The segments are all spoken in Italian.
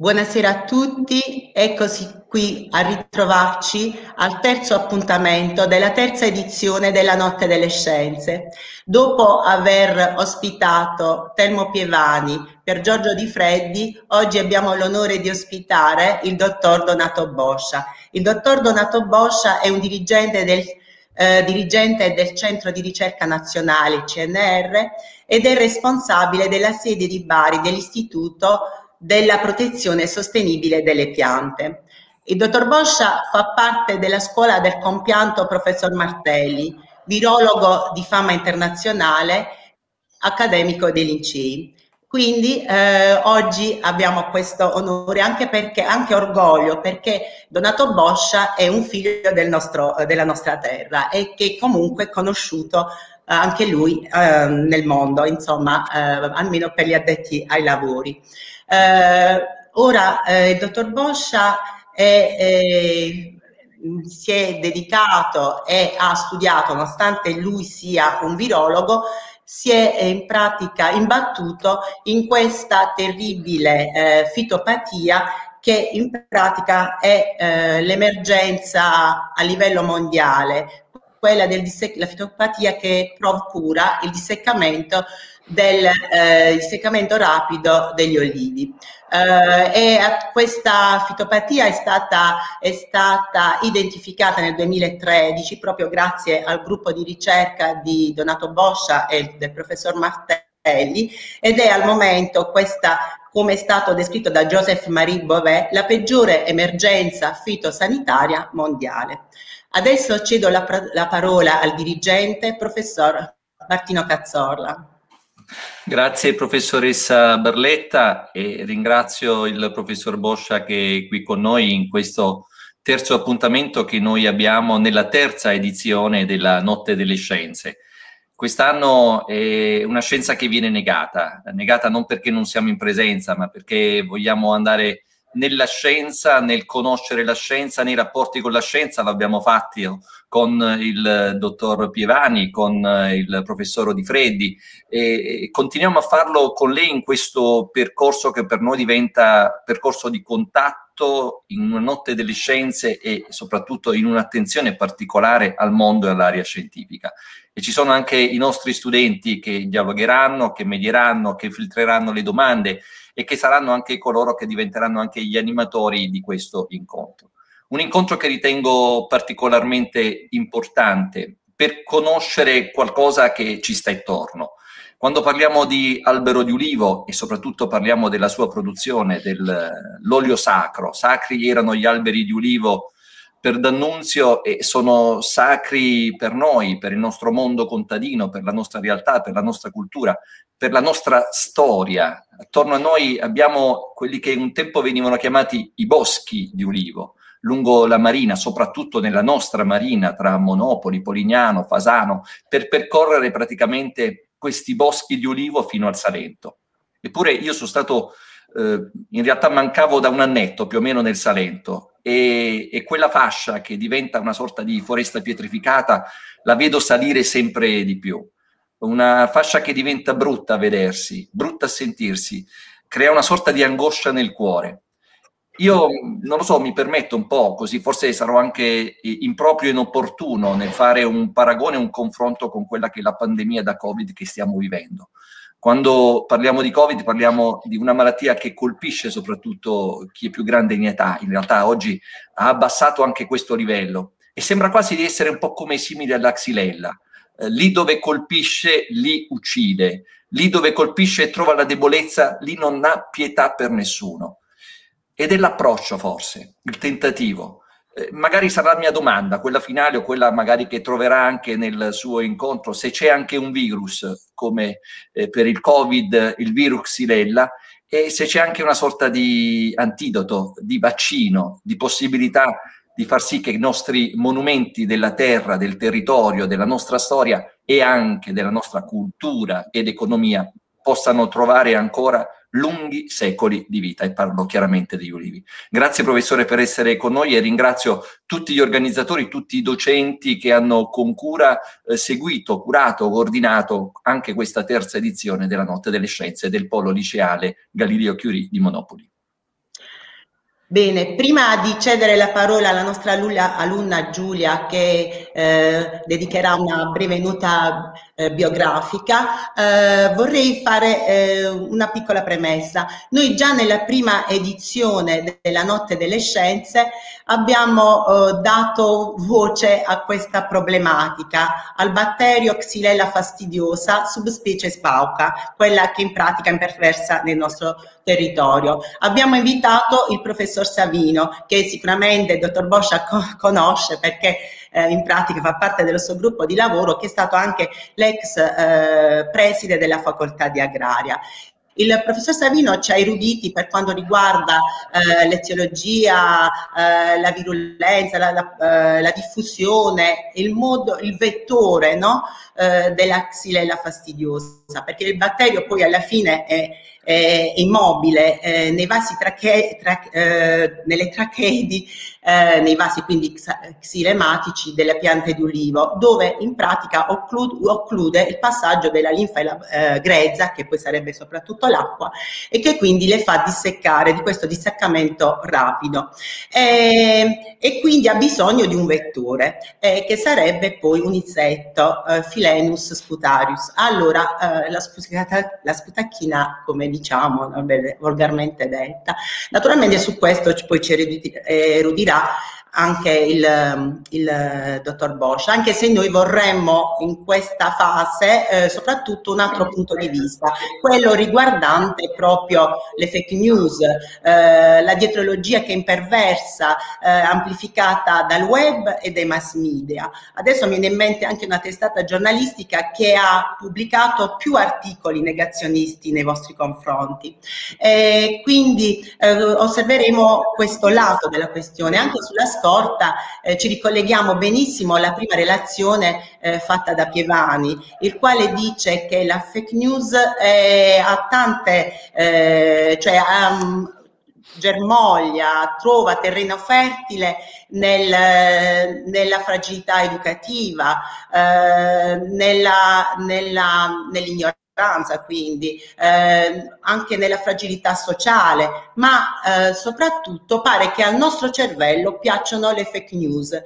Buonasera a tutti, eccoci qui a ritrovarci al terzo appuntamento della terza edizione della Notte delle Scienze. Dopo aver ospitato Telmo Pievani per Giorgio Di Freddi, oggi abbiamo l'onore di ospitare il dottor Donato Boscia. Il dottor Donato Boscia è un dirigente del eh, dirigente del Centro di Ricerca Nazionale CNR ed è responsabile della sede di Bari dell'Istituto della protezione sostenibile delle piante. Il dottor Boscia fa parte della scuola del compianto professor Martelli, virologo di fama internazionale, accademico dei licei. Quindi eh, oggi abbiamo questo onore, anche perché, anche orgoglio, perché Donato Boscia è un figlio del nostro, della nostra terra e che comunque è conosciuto eh, anche lui eh, nel mondo, insomma, eh, almeno per gli addetti ai lavori. Eh, ora eh, il dottor Boscia è eh, si è dedicato e ha studiato, nonostante lui sia un virologo, si è in pratica imbattuto in questa terribile eh, fitopatia che in pratica è eh, l'emergenza a livello mondiale, quella della fitopatia che procura il disseccamento del eh, seccamento rapido degli olivi. Eh, questa fitopatia è stata, è stata, identificata nel 2013 proprio grazie al gruppo di ricerca di Donato Boscia e del professor Martelli ed è al momento questa come è stato descritto da Joseph Marie Bovet, la peggiore emergenza fitosanitaria mondiale. Adesso cedo la, la parola al dirigente, professor Martino Cazzorla. Grazie professoressa Barletta e ringrazio il professor Boscia che è qui con noi in questo terzo appuntamento che noi abbiamo nella terza edizione della Notte delle Scienze. Quest'anno è una scienza che viene negata, negata non perché non siamo in presenza, ma perché vogliamo andare nella scienza, nel conoscere la scienza, nei rapporti con la scienza, l'abbiamo fatti con il dottor Pievani, con il professor Di Freddi e continuiamo a farlo con lei in questo percorso che per noi diventa percorso di contatto tutto in una notte delle scienze e soprattutto in un'attenzione particolare al mondo e all'area scientifica. E ci sono anche i nostri studenti che dialogheranno, che medieranno, che filtreranno le domande e che saranno anche coloro che diventeranno anche gli animatori di questo incontro. Un incontro che ritengo particolarmente importante per conoscere qualcosa che ci sta intorno. Quando parliamo di albero di ulivo e soprattutto parliamo della sua produzione, dell'olio sacro, sacri erano gli alberi di ulivo per D'Annunzio e sono sacri per noi, per il nostro mondo contadino, per la nostra realtà, per la nostra cultura, per la nostra storia. Attorno a noi abbiamo quelli che un tempo venivano chiamati i boschi di ulivo, lungo la marina, soprattutto nella nostra marina tra Monopoli, Polignano, Fasano, per percorrere praticamente questi boschi di olivo fino al Salento. Eppure io sono stato, eh, in realtà mancavo da un annetto più o meno nel Salento e, e, quella fascia che diventa una sorta di foresta pietrificata la vedo salire sempre di più. Una fascia che diventa brutta a vedersi, brutta a sentirsi, crea una sorta di angoscia nel cuore. Io non lo so, mi permetto un po' così, forse sarò anche improprio e inopportuno nel fare un paragone, un confronto con quella che è la pandemia da Covid che stiamo vivendo. Quando parliamo di Covid parliamo di una malattia che colpisce soprattutto chi è più grande in età, in realtà oggi ha abbassato anche questo livello e sembra quasi di essere un po' come simile alla xylella, eh, lì dove colpisce lì uccide, lì dove colpisce e trova la debolezza lì non ha pietà per nessuno e dell'approccio forse, il tentativo. Eh, magari sarà la mia domanda, quella finale o quella magari che troverà anche nel suo incontro, se c'è anche un virus come eh, per il Covid, il virus Xylella, e se c'è anche una sorta di antidoto, di vaccino, di possibilità di far sì che i nostri monumenti della terra, del territorio, della nostra storia e anche della nostra cultura ed economia possano trovare ancora lunghi secoli di vita e parlo chiaramente degli ulivi. Grazie professore per essere con noi e ringrazio tutti gli organizzatori, tutti i docenti che hanno con cura eh, seguito, curato, coordinato anche questa terza edizione della Notte delle Scienze del Polo Liceale Galileo Curie di Monopoli. Bene, prima di cedere la parola alla nostra alunna Giulia che eh, dedicherà una breve nota eh, biografica, eh, vorrei fare eh, una piccola premessa. Noi già nella prima edizione della Notte delle Scienze abbiamo eh, dato voce a questa problematica, al batterio Xylella fastidiosa, subspecie spauca, quella che in pratica imperversa nel nostro territorio. Abbiamo invitato il professor Savino, che sicuramente il dottor Boscia conosce perché eh, in pratica fa parte del suo gruppo di lavoro, che è stato anche l'ex eh, preside della facoltà di agraria. Il professor Savino ci ha eruditi per quanto riguarda eh, l'eziologia, eh, la virulenza, la, la, eh, la, diffusione, il modo, il vettore no? Eh, della xylella fastidiosa, perché il batterio poi alla fine è, è immobile eh, nei vasi trache, tra, eh, nelle tracheidi eh, nei vasi quindi xilematici delle piante di ulivo, dove in pratica occlude, il passaggio della linfa e la eh, grezza, che poi sarebbe soprattutto l'acqua, e che quindi le fa disseccare di questo disseccamento rapido. E, ehm, e quindi ha bisogno di un vettore, eh, che sarebbe poi un insetto, eh, Filenus sputarius. Allora, eh, la, sputata, la sputacchina, come diciamo, volgarmente detta, naturalmente su questo poi ci eh, erudirà Yeah. anche il, il, eh, dottor Bosch, anche se noi vorremmo in questa fase eh, soprattutto un altro punto di vista, quello riguardante proprio le fake news, eh, la dietrologia che è imperversa, eh, amplificata dal web e dai mass media. Adesso mi viene in mente anche una testata giornalistica che ha pubblicato più articoli negazionisti nei vostri confronti. Eh, quindi eh, osserveremo questo lato della questione, anche sulla storta eh, ci ricolleghiamo benissimo alla prima relazione eh, fatta da Pievani, il quale dice che la fake news eh, ha tante, eh, cioè um, germoglia, trova terreno fertile nel, nella fragilità educativa, eh, nella, nella, nell'ignoranza importanza, quindi eh, anche nella fragilità sociale, ma eh, soprattutto pare che al nostro cervello piacciono le fake news,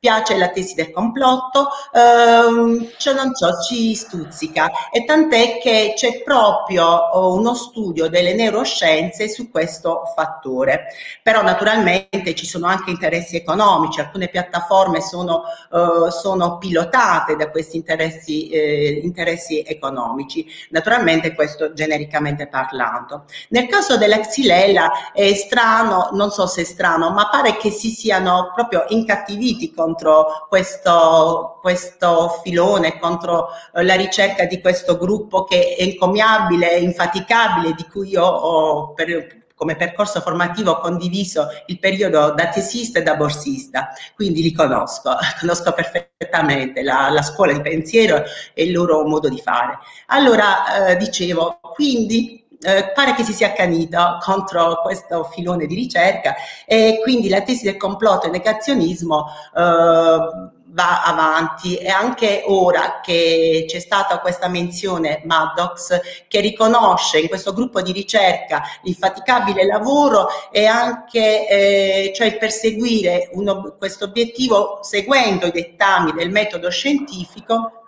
piace la tesi del complotto, ehm, ciò cioè non so, ci stuzzica. E tant'è che c'è proprio oh, uno studio delle neuroscienze su questo fattore. Però naturalmente ci sono anche interessi economici, alcune piattaforme sono, eh, sono pilotate da questi interessi, eh, interessi, economici. Naturalmente questo genericamente parlando. Nel caso della xylella è strano, non so se è strano, ma pare che si siano proprio incattiviti con contro questo, questo filone, contro eh, la ricerca di questo gruppo che è incommiabile, infaticabile, di cui io ho per, come percorso formativo ho condiviso il periodo da tesista e da borsista, quindi li conosco, conosco perfettamente la, la scuola di pensiero e il loro modo di fare. Allora, eh, dicevo, quindi eh, pare che si sia accanito contro questo filone di ricerca e quindi la tesi del complotto e negazionismo eh, va avanti e anche ora che c'è stata questa menzione Maddox che riconosce in questo gruppo di ricerca l'infaticabile lavoro e anche eh, cioè il perseguire questo obiettivo seguendo i dettami del metodo scientifico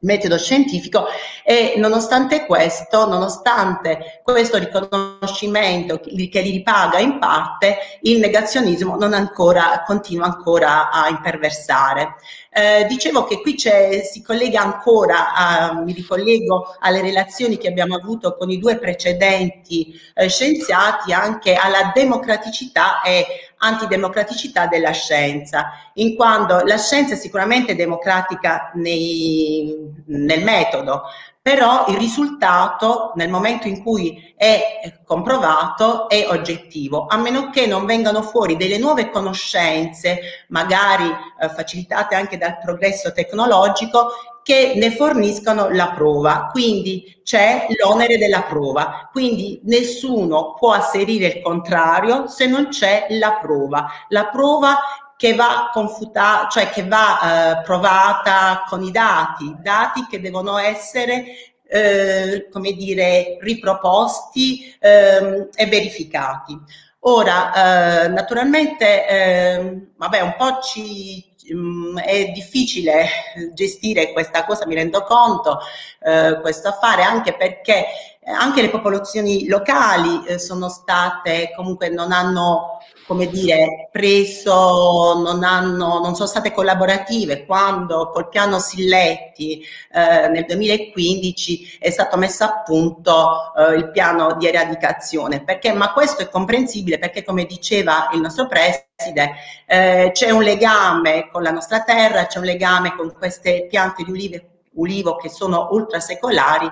metodo scientifico e nonostante questo, nonostante questo riconoscimento che li ripaga in parte, il negazionismo non ancora, continua ancora a imperversare. Eh, dicevo che qui si collega ancora, a, mi ricollego alle relazioni che abbiamo avuto con i due precedenti eh, scienziati, anche alla democraticità e antidemocraticità della scienza, in quanto la scienza è sicuramente democratica nei, nel metodo, però il risultato nel momento in cui è comprovato è oggettivo, a meno che non vengano fuori delle nuove conoscenze, magari eh, facilitate anche dal progresso tecnologico, che ne forniscono la prova, quindi c'è l'onere della prova, quindi nessuno può asserire il contrario se non c'è la prova. La prova che va confutata, cioè che va eh, provata con i dati, dati che devono essere eh, come dire, riproposti ehm, e verificati. Ora, eh, naturalmente, ehm, vabbè, un po' ci, Mm, è difficile gestire questa cosa, mi rendo conto, eh, questo affare, anche perché anche le popolazioni locali eh, sono state comunque non hanno come dire preso non, hanno, non sono state collaborative quando col piano Silletti eh, nel 2015 è stato messo a punto eh, il piano di eradicazione perché ma questo è comprensibile perché come diceva il nostro preside eh, c'è un legame con la nostra terra c'è un legame con queste piante di ulive ulivo che sono ultrasecolari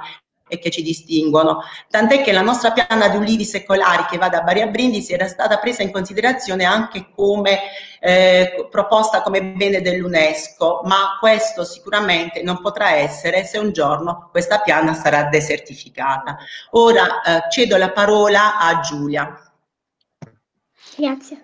e che ci distinguono. Tant'è che la nostra piana di ulivi secolari che va da Bari a Brindisi era stata presa in considerazione anche come eh, proposta come bene dell'UNESCO, ma questo sicuramente non potrà essere se un giorno questa piana sarà desertificata. Ora eh, cedo la parola a Giulia. Grazie.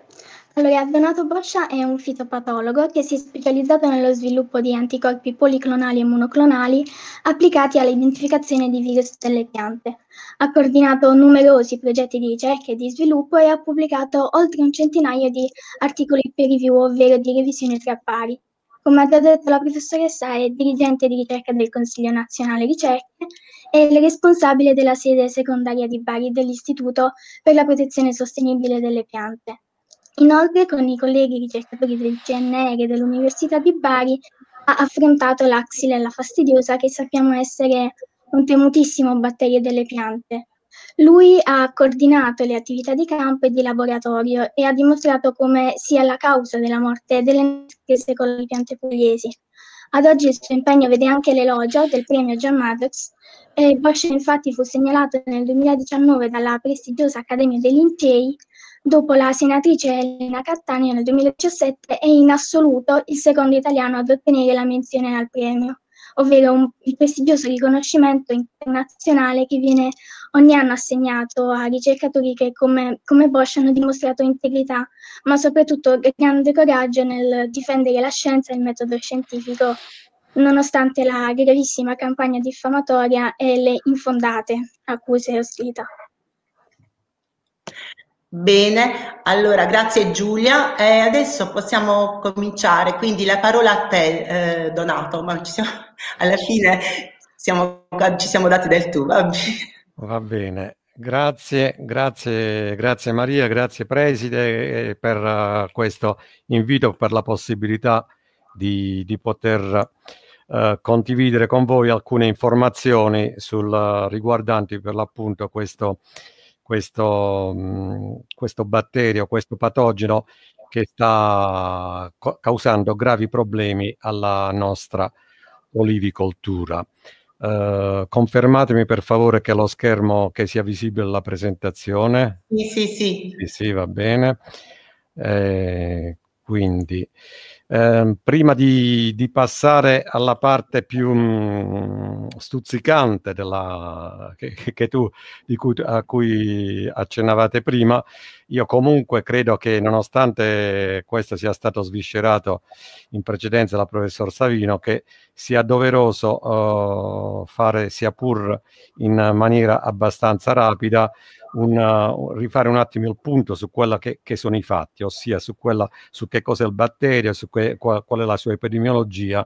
Allora, Donato Boscia è un fitopatologo che si è specializzato nello sviluppo di anticorpi policlonali e monoclonali applicati all'identificazione di virus delle piante. Ha coordinato numerosi progetti di ricerca e di sviluppo e ha pubblicato oltre un centinaio di articoli per review, ovvero di revisione tra pari. Come ha già detto la professoressa, è dirigente di ricerca del Consiglio nazionale ricerche e il responsabile della sede secondaria di Bari dell'Istituto per la protezione sostenibile delle piante. Inoltre con i colleghi ricercatori del CNR e dell'Università di Bari ha affrontato l'axilella fastidiosa che sappiamo essere un temutissimo batterio delle piante. Lui ha coordinato le attività di campo e di laboratorio e ha dimostrato come sia la causa della morte delle nostre con le piante pugliesi. Ad oggi il suo impegno vede anche l'elogio del premio John Maddox. Eh, Bosch infatti fu segnalato nel 2019 dalla prestigiosa Accademia dei Lincei dopo la senatrice Elena Cattaneo nel 2017, è in assoluto il secondo italiano ad ottenere la menzione al premio, ovvero un, il prestigioso riconoscimento internazionale che viene ogni anno assegnato a ricercatori che come, come Bosch hanno dimostrato integrità, ma soprattutto grande coraggio nel difendere la scienza e il metodo scientifico, nonostante la gravissima campagna diffamatoria e le infondate accuse e ostilità. Bene, allora grazie Giulia. Eh, adesso possiamo cominciare, quindi la parola a te eh, Donato, ma siamo, alla fine siamo, ci siamo dati del tu, va bene. Va bene. Grazie, grazie, grazie Maria, grazie Preside eh, per uh, questo invito, per la possibilità di, di poter uh, condividere con voi alcune informazioni sul, uh, riguardanti per l'appunto questo questo, mhmm, questo batterio, questo patogeno che sta co- causando gravi problemi alla nostra olivicoltura. Uh, confermatemi per favore che lo schermo che sia visibile la presentazione. Sì, sì, sì. Sì, sì va bene. Eh, quindi Ehm, prima di, di, passare alla parte più mh, mm, stuzzicante della, che, che tu, cui, a cui accennavate prima, io comunque credo che nonostante questo sia stato sviscerato in precedenza dal professor Savino, che sia doveroso uh, fare sia pur in maniera abbastanza rapida una, eh, rifare un attimo il punto su quella che, che sono i fatti, ossia su, quella, su che cosa è il batterio, su que, qual, qual, è la sua epidemiologia,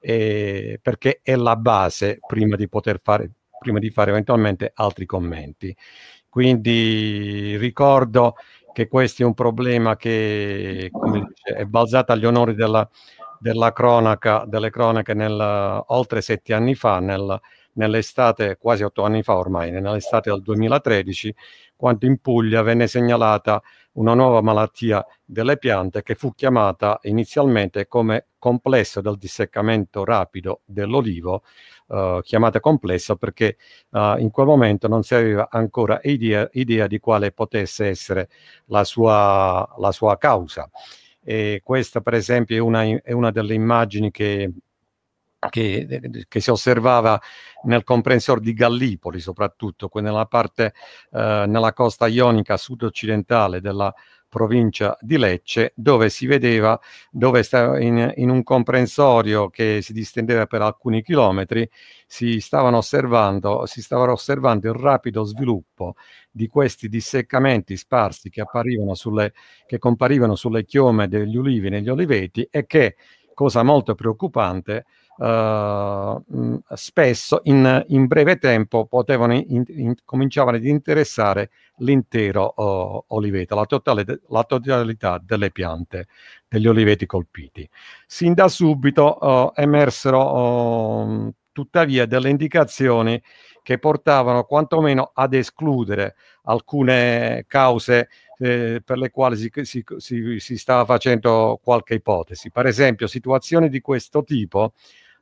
eh, perché è la base prima di poter fare, prima di fare eventualmente altri commenti. Quindi ricordo che questo è un problema che dice, è balzato agli onori della, della cronaca, delle cronache nel, oltre sette anni fa, nel nell'estate, quasi otto anni fa ormai, nell'estate del 2013, quando in Puglia venne segnalata una nuova malattia delle piante che fu chiamata inizialmente come complesso del disseccamento rapido dell'olivo, eh, chiamata complesso perché eh, in quel momento non si aveva ancora idea, idea di quale potesse essere la sua, la sua causa. E questa per esempio è una, è una, delle immagini che che, che, si osservava nel comprensor di Gallipoli, soprattutto nella parte, eh, nella costa ionica sud-occidentale della provincia di Lecce, dove si vedeva, dove sta, in, in, un comprensorio che si distendeva per alcuni chilometri, si, stavano osservando, si stava osservando il rapido sviluppo di questi disseccamenti sparsi che, sulle, che comparivano sulle chiome degli ulivi negli oliveti e che, cosa molto preoccupante, eh, mm, spesso in, in, breve tempo potevano in, in, cominciavano ad interessare l'intero uh, oliveto, la, totale la, totalità delle piante degli oliveti colpiti. Sin da subito uh, emersero tuttavia delle indicazioni che portavano quantomeno ad escludere alcune cause eh, per le quali si, si, si, si, stava facendo qualche ipotesi. Per esempio, situazioni di questo tipo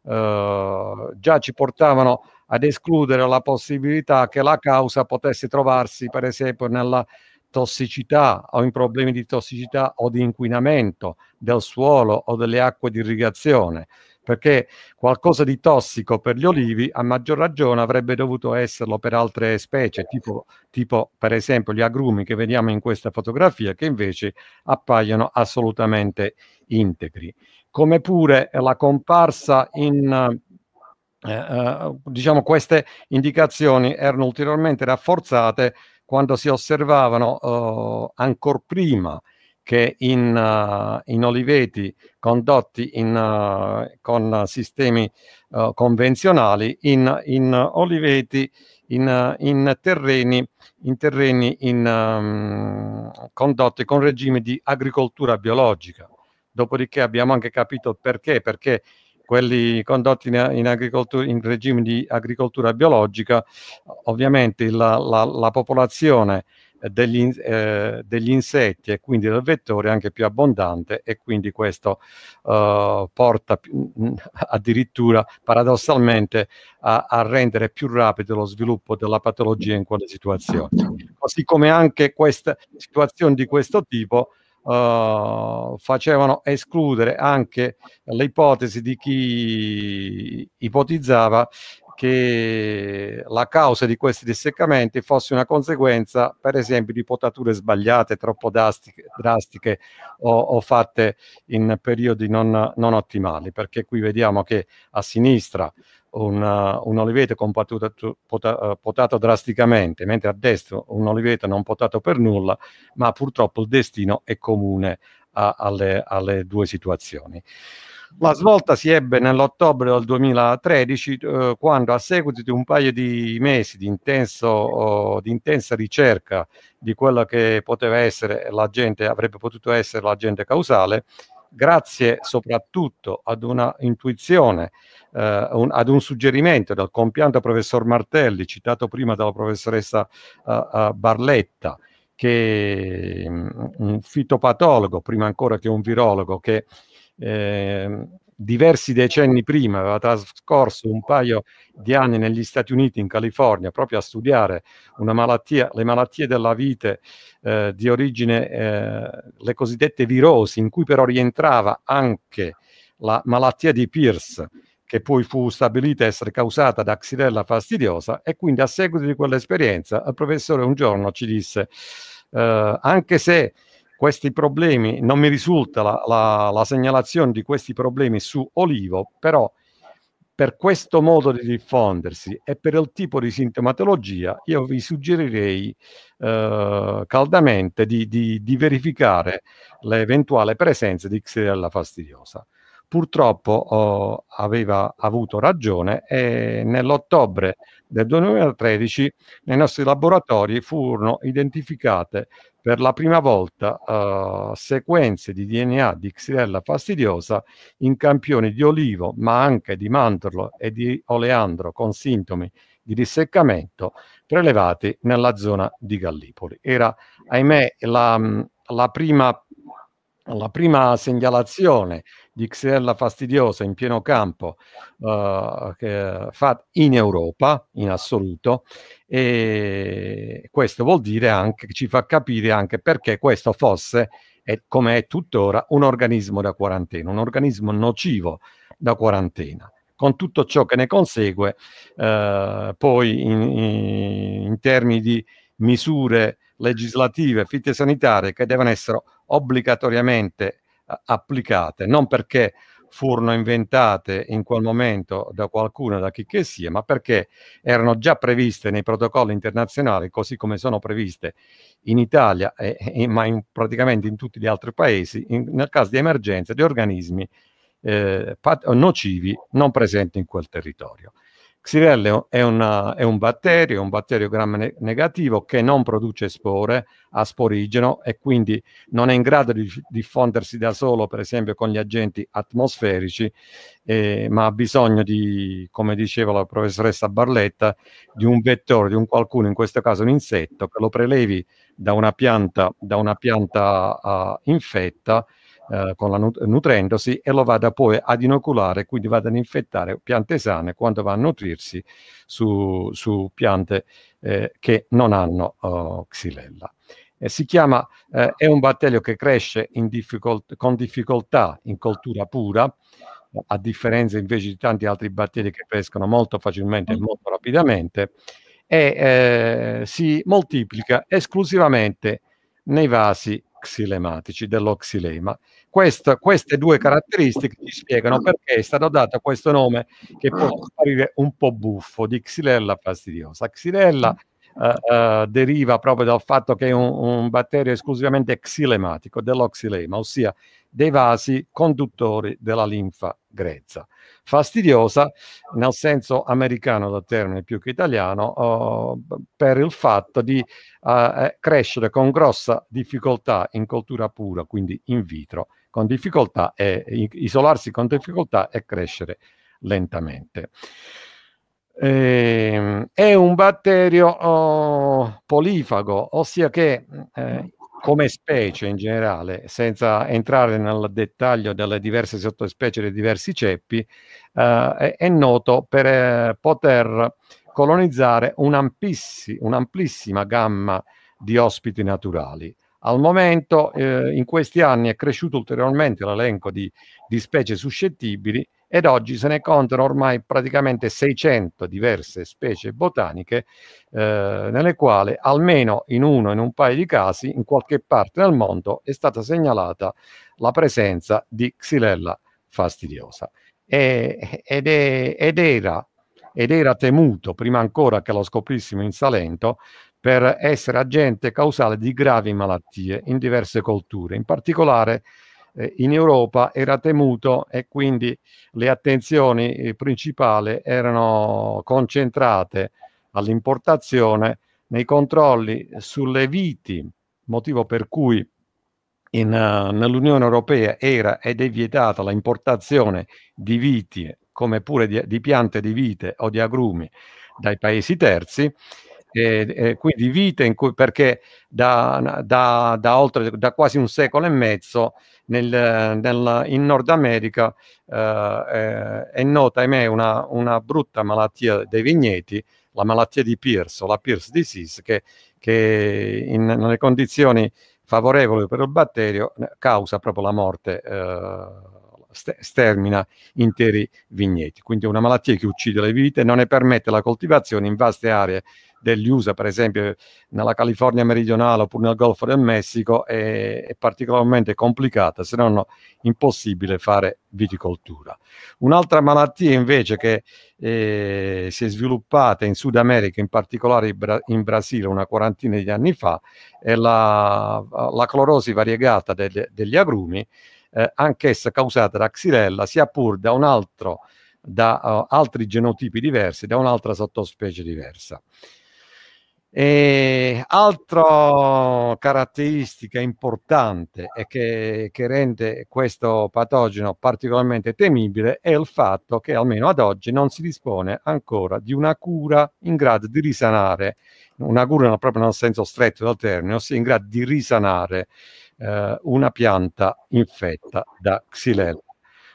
eh, già ci portavano ad escludere la possibilità che la causa potesse trovarsi per esempio nella tossicità o in problemi di tossicità o di inquinamento del suolo o delle acque di irrigazione perché qualcosa di tossico per gli olivi a maggior ragione avrebbe dovuto esserlo per altre specie, tipo, tipo, per esempio gli agrumi che vediamo in questa fotografia, che invece appaiono assolutamente integri come pure la comparsa in eh, eh, diciamo queste indicazioni erano ulteriormente rafforzate quando si osservavano eh, ancor prima che in, uh, in oliveti condotti in, uh, con sistemi uh, convenzionali, in, in oliveti in, terreni, in terreni um, condotti con regimi di agricoltura biologica. Dopodiché abbiamo anche capito perché, perché quelli condotti in, in, in regime di agricoltura biologica, ovviamente la, la, la popolazione degli, eh, degli, insetti e quindi del vettore è anche più abbondante e quindi questo eh, porta mm, addirittura paradossalmente a, a, rendere più rapido lo sviluppo della patologia in quelle situazioni. Così come anche queste situazioni di questo tipo uh, facevano escludere anche le ipotesi di chi ipotizzava che la causa di questi disseccamenti fosse una conseguenza, per esempio, di potature sbagliate, troppo drastiche, drastiche o, o, fatte in periodi non, non, ottimali, perché qui vediamo che a sinistra una, uh, un oliveto con patata pota, uh, potato drasticamente, mentre a destra un oliveto non potato per nulla, ma purtroppo il destino è comune a, alle, alle due situazioni. La svolta si ebbe nell'ottobre del 2013, eh, uh, quando a seguito di un paio di mesi di, intenso, oh, di intensa ricerca di quello che poteva essere l'agente, avrebbe potuto essere l'agente causale, grazie soprattutto ad una intuizione, eh, un, ad un suggerimento dal compianto professor Martelli, citato prima dalla professoressa uh, uh, Barletta, che um, un fitopatologo, prima ancora che un virologo, che eh, diversi decenni prima, aveva trascorso un paio di anni negli Stati Uniti, in California, proprio a studiare una malattia, le malattie della vite eh, di origine, eh, le cosiddette virosi, in cui però rientrava anche la malattia di Pierce, che poi fu stabilita essere causata da Xylella fastidiosa e quindi a seguito di quell'esperienza il professore un giorno ci disse eh, anche se questi problemi, non mi risulta la, la, la, segnalazione di questi problemi su Olivo, però per questo modo di diffondersi e per il tipo di sintomatologia io vi suggerirei eh, caldamente di, di, di, verificare l'eventuale presenza di Xylella fastidiosa purtroppo oh, aveva avuto ragione e nell'ottobre del 2013 nei nostri laboratori furono identificate per la prima volta uh, sequenze di DNA di Xylella fastidiosa in campioni di olivo, ma anche di mandorlo e di oleandro con sintomi di disseccamento prelevati nella zona di Gallipoli. Era, ahimè, la, la prima alla prima segnalazione di Xella fastidiosa in pieno campo uh, che fa in Europa in assoluto e questo vuol dire anche ci fa capire anche perché questo fosse e come è tuttora un organismo da quarantena, un organismo nocivo da quarantena con tutto ciò che ne consegue uh, poi in, in, in termini di misure legislative fitte sanitarie che devono essere obbligatoriamente applicate, non perché furono inventate in quel momento da qualcuno, da chi che sia, ma perché erano già previste nei protocolli internazionali, così come sono previste in Italia, e, e, ma in, praticamente in tutti gli altri paesi, in, nel caso di emergenza di organismi eh, nocivi non presenti in quel territorio. Xylella è, una, è un batterio, un batterio gram negativo che non produce spore, ha sporigeno e quindi non è in grado di diffondersi da solo, per esempio con gli agenti atmosferici, eh, ma ha bisogno di, come diceva la professoressa Barletta, di un vettore, di un qualcuno, in questo caso un insetto, che lo prelevi da una pianta, da una pianta uh, infetta eh, la nut- nutrendosi e lo vada poi ad inoculare, quindi vada ad infettare piante sane quando va a nutrirsi su, su piante eh, che non hanno oh, xylella. Eh, si chiama, eh, è un batterio che cresce difficol- con difficoltà in coltura pura, a differenza invece di tanti altri batteri che crescono molto facilmente e molto rapidamente, e eh, si moltiplica esclusivamente nei vasi oxilematici, dell'oxilema. Questa, queste due mm. caratteristiche ci spiegano perché è stato dato questo nome che ah. può apparire un po' buffo di xylella fastidiosa. Xylella mm. Eh, eh, deriva proprio dal fatto che è un, un batterio esclusivamente xilematico, dell'oxilema, ossia dei vasi conduttori della linfa grezza. Fastidiosa nel senso americano del termine più che italiano eh, per il fatto di eh, eh, crescere con grossa difficoltà in coltura pura, quindi in vitro, con difficoltà e isolarsi con difficoltà e crescere lentamente eh, è un batterio oh, polifago, ossia che eh, come specie in generale, senza entrare nel dettaglio delle diverse sottospecie dei diversi ceppi, eh, è, è, noto per eh, poter colonizzare un'amplissima gamma di ospiti naturali. Al momento, eh, in questi anni, è cresciuto ulteriormente l'elenco di, di specie suscettibili ed oggi se ne contano ormai praticamente 600 diverse specie botaniche, eh, nelle quali almeno in uno in un paio di casi in qualche parte del mondo è stata segnalata la presenza di Xylella fastidiosa. E, ed, è, ed, era, ed era temuto, prima ancora che lo scoprissimo in Salento, per essere agente causale di gravi malattie in diverse colture, in particolare eh, in Europa era temuto e quindi le attenzioni eh, principali erano concentrate all'importazione nei controlli sulle viti, motivo per cui in, uh, nell'Unione Europea era ed è vietata l'importazione di viti, come pure di, di piante di vite o di agrumi dai paesi terzi, eh, eh, qui di vite, cui, perché da, da, da, oltre, da, quasi un secolo e mezzo nel, nel, in Nord America eh, eh è nota, ahimè, una, una, brutta malattia dei vigneti, la malattia di Pierce o la Pierce disease, che, che in, nelle condizioni favorevoli per il batterio eh, causa proprio la morte eh, stermina interi vigneti. Quindi è una malattia che uccide le vite e non ne permette la coltivazione in vaste aree degli USA, per esempio nella California meridionale oppure nel Golfo del Messico, è, è particolarmente complicata, se non impossibile fare viticoltura. Un'altra malattia invece che eh, si è sviluppata in Sud America, in particolare in, Bra- in Brasile una quarantina di anni fa, è la, la clorosi variegata del, degli agrumi, eh, anch'essa causata da Xirella, sia pur da un altro da uh, altri genotipi diversi, da un'altra sottospecie diversa. E altra caratteristica importante e che, che, rende questo patogeno particolarmente temibile è il fatto che almeno ad oggi non si dispone ancora di una cura in grado di risanare, una cura proprio nel senso stretto del termine, ossia in grado di risanare eh, una pianta infetta da xylella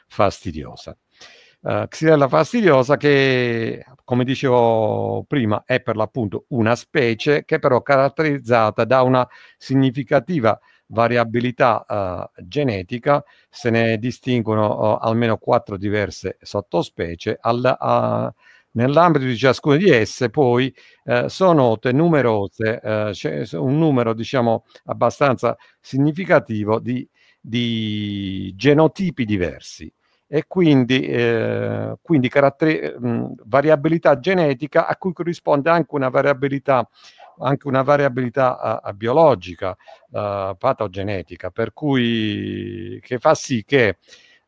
fastidiosa uh, Xylella fastidiosa che, come dicevo prima, è per l'appunto una specie che però è caratterizzata da una significativa variabilità uh, genetica, se ne distinguono uh, almeno quattro diverse sottospecie. Al, Nell'ambito di ciascuna di esse poi eh, sono note numerose, eh, c'è un numero diciamo abbastanza significativo di, di genotipi diversi e quindi, eh, quindi caratter- mh, variabilità genetica a cui corrisponde anche una variabilità, anche una variabilità a, a biologica, uh, patogenetica, per cui che fa sì che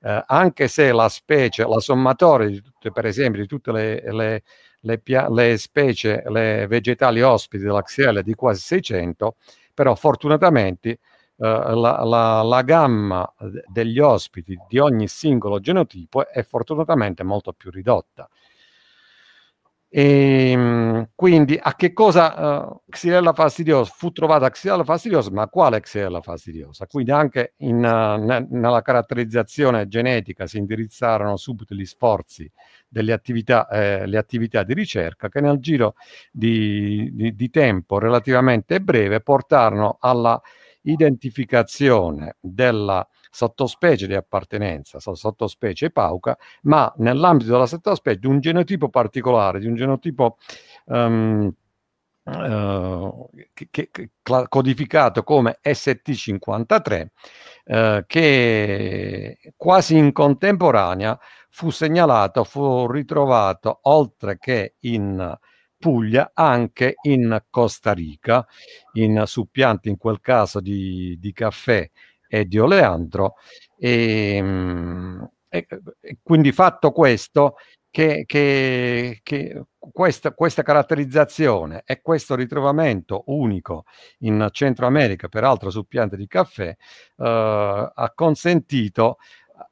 eh, anche se la specie, la sommatoria di tutte, per esempio, di tutte le, le, le, pia- le specie, le vegetali ospiti della XL di quasi 600, però fortunatamente eh, la, la, la gamma degli ospiti di ogni singolo genotipo è fortunatamente molto più ridotta. E, ehm, quindi a che cosa uh, Xylella fastidiosa fu trovata Xylella fastidiosa, ma quale Xylella fastidiosa? Quindi anche in, uh, ne, nella caratterizzazione genetica si indirizzarono subito gli sforzi delle attività, eh, attività di ricerca che nel giro di, di, di tempo relativamente breve portarono alla identificazione della sottospecie di appartenenza, sottospecie pauca, ma nell'ambito della sottospecie di un genotipo particolare, di un genotipo um, uh, che, che, codificato come ST53, uh, eh, che quasi in contemporanea fu segnalato, fu ritrovato oltre che in Puglia anche in Costa Rica, in suppianti in quel caso di, di Caffè e di Oleandro. E, ehm, e, e quindi fatto questo, che, che, che questa, questa, caratterizzazione e questo ritrovamento unico in Centro America, peraltro su piante di caffè, eh, ha consentito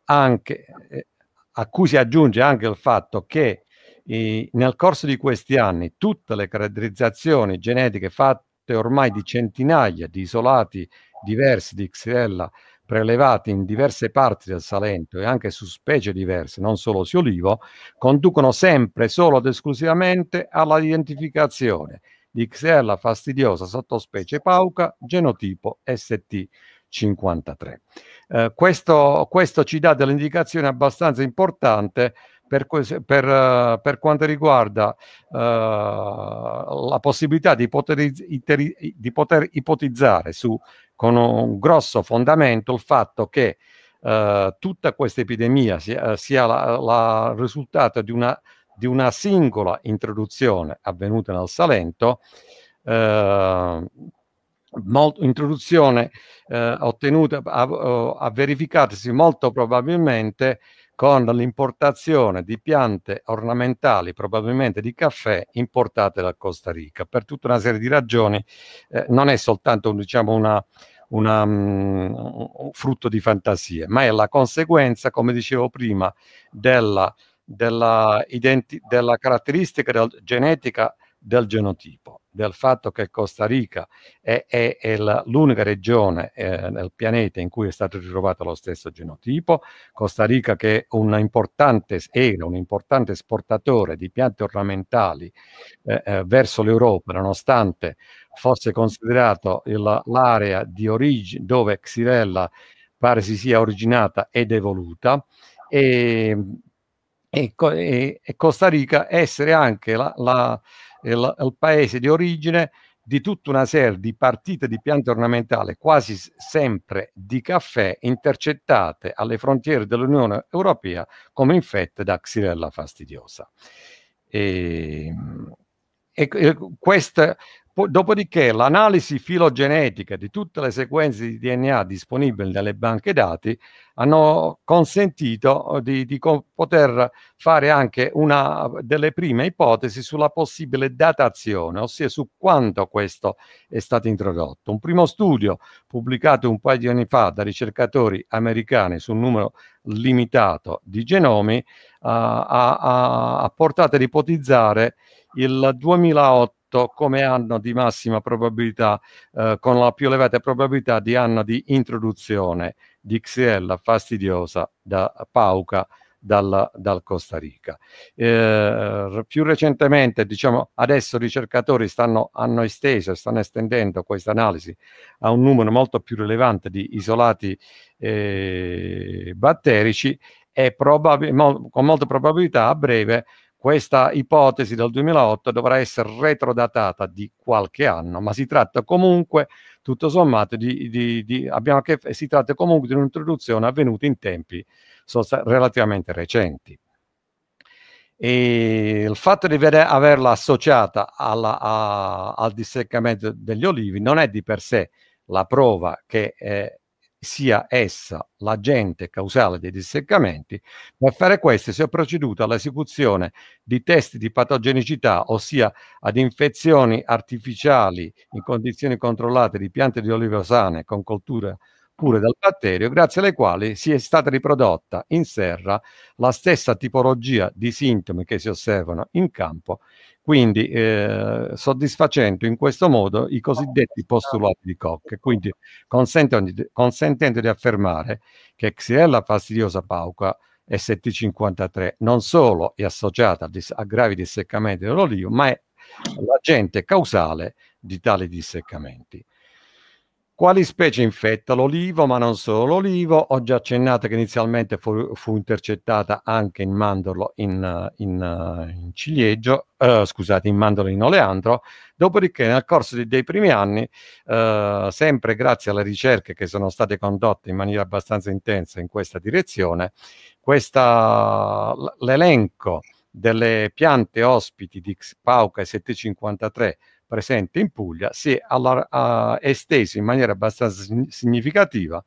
anche, eh, a cui si aggiunge anche il fatto che i, nel corso di questi anni tutte le caratterizzazioni genetiche fatte ormai di centinaia di isolati diversi di Xylella prelevati in diverse parti del Salento e anche su specie diverse, non solo su olivo, conducono sempre solo ed esclusivamente all'identificazione di Xylella fastidiosa sottospecie pauca genotipo ST 53. Eh, questo, questo, ci dà dell'indicazione abbastanza importante per, per, eh, per quanto riguarda uh, la possibilità di poter, di poter, ipotizzare su, con un grosso fondamento il fatto che uh, tutta questa epidemia sia, sia il risultato di una, di una, singola introduzione avvenuta nel Salento, molto, introduzione eh, ottenuta, a, a verificarsi molto probabilmente con l'importazione di piante ornamentali, probabilmente di caffè, importate dal Costa Rica. Per tutta una serie di ragioni eh, non è soltanto diciamo, una, una, um, un frutto di fantasie, ma è la conseguenza, come dicevo prima, della, della, della caratteristica del, genetica del genotipo del fatto che Costa Rica è, è, è l'unica regione eh, nel pianeta in cui è stato ritrovato lo stesso genotipo, Costa Rica che era un importante esportatore di piante ornamentali eh, eh, verso l'Europa, nonostante fosse considerato il, l'area di origine dove Xylella pare si sia originata ed evoluta, e e, e, e Costa Rica essere anche la, la, la, il paese di origine di tutta una serie di partite di piante ornamentali, quasi sempre di caffè, intercettate alle frontiere dell'Unione Europea come infette da Xylella fastidiosa. Ehm, e, e questa, poi, dopodiché l'analisi filogenetica di tutte le sequenze di DNA disponibili nelle banche dati hanno consentito eh, di, di co- poter fare anche una delle prime ipotesi sulla possibile datazione, ossia su quanto questo è stato introdotto. Un primo studio pubblicato un paio di anni fa da ricercatori americani su un numero limitato di genomi uh, ha, ha portato ad ipotizzare il 2008 2008 come anno di massima probabilità, eh, con la più elevata probabilità di anno di introduzione di Xiella fastidiosa da Pauca dal, dal, Costa Rica. Eh, più recentemente, diciamo, adesso i ricercatori stanno, hanno esteso, stanno estendendo questa analisi a un numero molto più rilevante di isolati eh, batterici e probabil- mol- con molta probabilità a breve questa ipotesi del 2008 dovrà essere retrodatata di qualche anno, ma si tratta comunque, tutto sommato, di, di, di, che, si tratta comunque di un'introduzione avvenuta in tempi relativamente recenti. E il fatto di vedere, averla associata alla, a, al disseccamento degli olivi non è di per sé la prova che eh, sia essa l'agente causale dei diseccamenti, per fare questo si è proceduto all'esecuzione di test di patogenicità, ossia ad infezioni artificiali in condizioni controllate di piante di olivosane con colture pure dal batterio, grazie alle quali si è stata riprodotta in serra la stessa tipologia di sintomi che si osservano in campo, quindi eh, soddisfacendo in questo modo i cosiddetti postulati di Koch, quindi consentendo di, consentendo di affermare che Xylella fastidiosa pauca ST53 non solo è associata a, dis- a gravi disseccamenti dell'olio, ma è l'agente causale di tali disseccamenti. Quali specie infetta l'olivo, ma non solo l'olivo? Ho già accennato che inizialmente fu, fu intercettata anche in mandorlo in, in, in ciliegio, eh, scusate, in mandorlo in oleandro, dopodiché nel corso di, dei primi anni, eh, sempre grazie alle ricerche che sono state condotte in maniera abbastanza intensa in questa direzione, questa, l'elenco delle piante ospiti di Pauca 753 presente in Puglia si è alla, uh, esteso in maniera abbastanza significativa.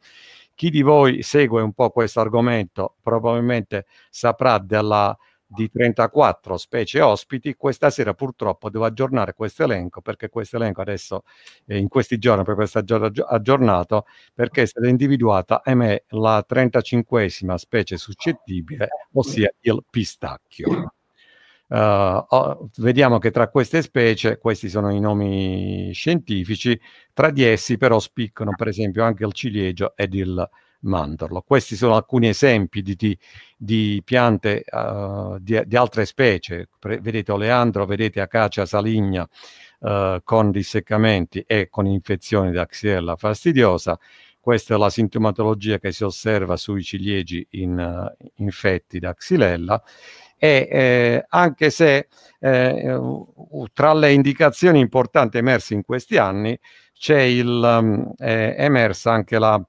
Chi di voi segue un po' questo argomento probabilmente saprà della di 34 specie ospiti. Questa sera purtroppo devo aggiornare questo elenco perché questo elenco adesso eh, in questi giorni proprio questo stato aggiornato perché è stata individuata, ahimè, la 35esima specie suscettibile, ossia il pistacchio. Uh, vediamo che tra queste specie, questi sono i nomi scientifici, tra di essi però spiccano per esempio anche il ciliegio ed il mandorlo. Questi sono alcuni esempi di, di, di piante uh, di, di, altre specie, Pre- vedete oleandro, vedete acacia saligna uh, con disseccamenti e con infezioni da xylella fastidiosa. Questa è la sintomatologia che si osserva sui ciliegi in, infetti da xylella e eh, anche se eh, tra le indicazioni importanti emerse in questi anni c'è il, eh, emersa anche la,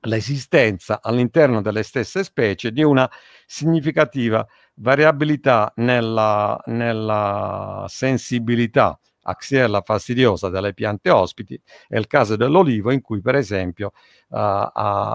l'esistenza all'interno delle stesse specie di una significativa variabilità nella, nella sensibilità Axiella fastidiosa delle piante ospiti è il caso dell'olivo in cui per esempio eh, a,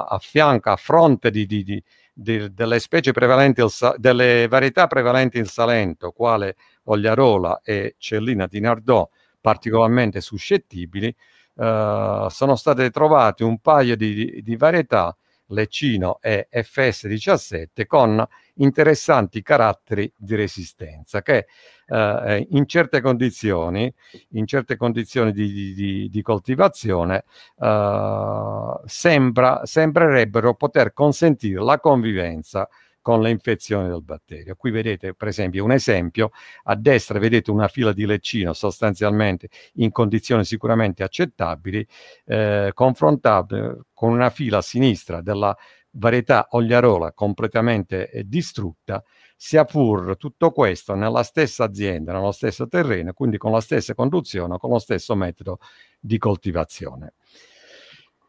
a, fianco, a fronte di, di, di di, delle, sa, delle varietà prevalenti in Salento, quale Ogliarola e Cellina di Nardò, particolarmente suscettibili, eh, sono state trovate un paio di, di varietà Lecino e FS17 con interessanti caratteri di resistenza che eh, eh, in, certe condizioni, in certe condizioni di, di, di coltivazione eh, sembra, sembrerebbero poter consentire la convivenza con le infezioni del batterio. Qui vedete per esempio un esempio, a destra vedete una fila di leccino sostanzialmente in condizioni sicuramente accettabili, eh, confrontabile con una fila a sinistra della varietà Ogliarola completamente eh, distrutta, sia pur tutto questo nella stessa azienda, nello stesso terreno, quindi con la stessa conduzione, con lo stesso metodo di coltivazione.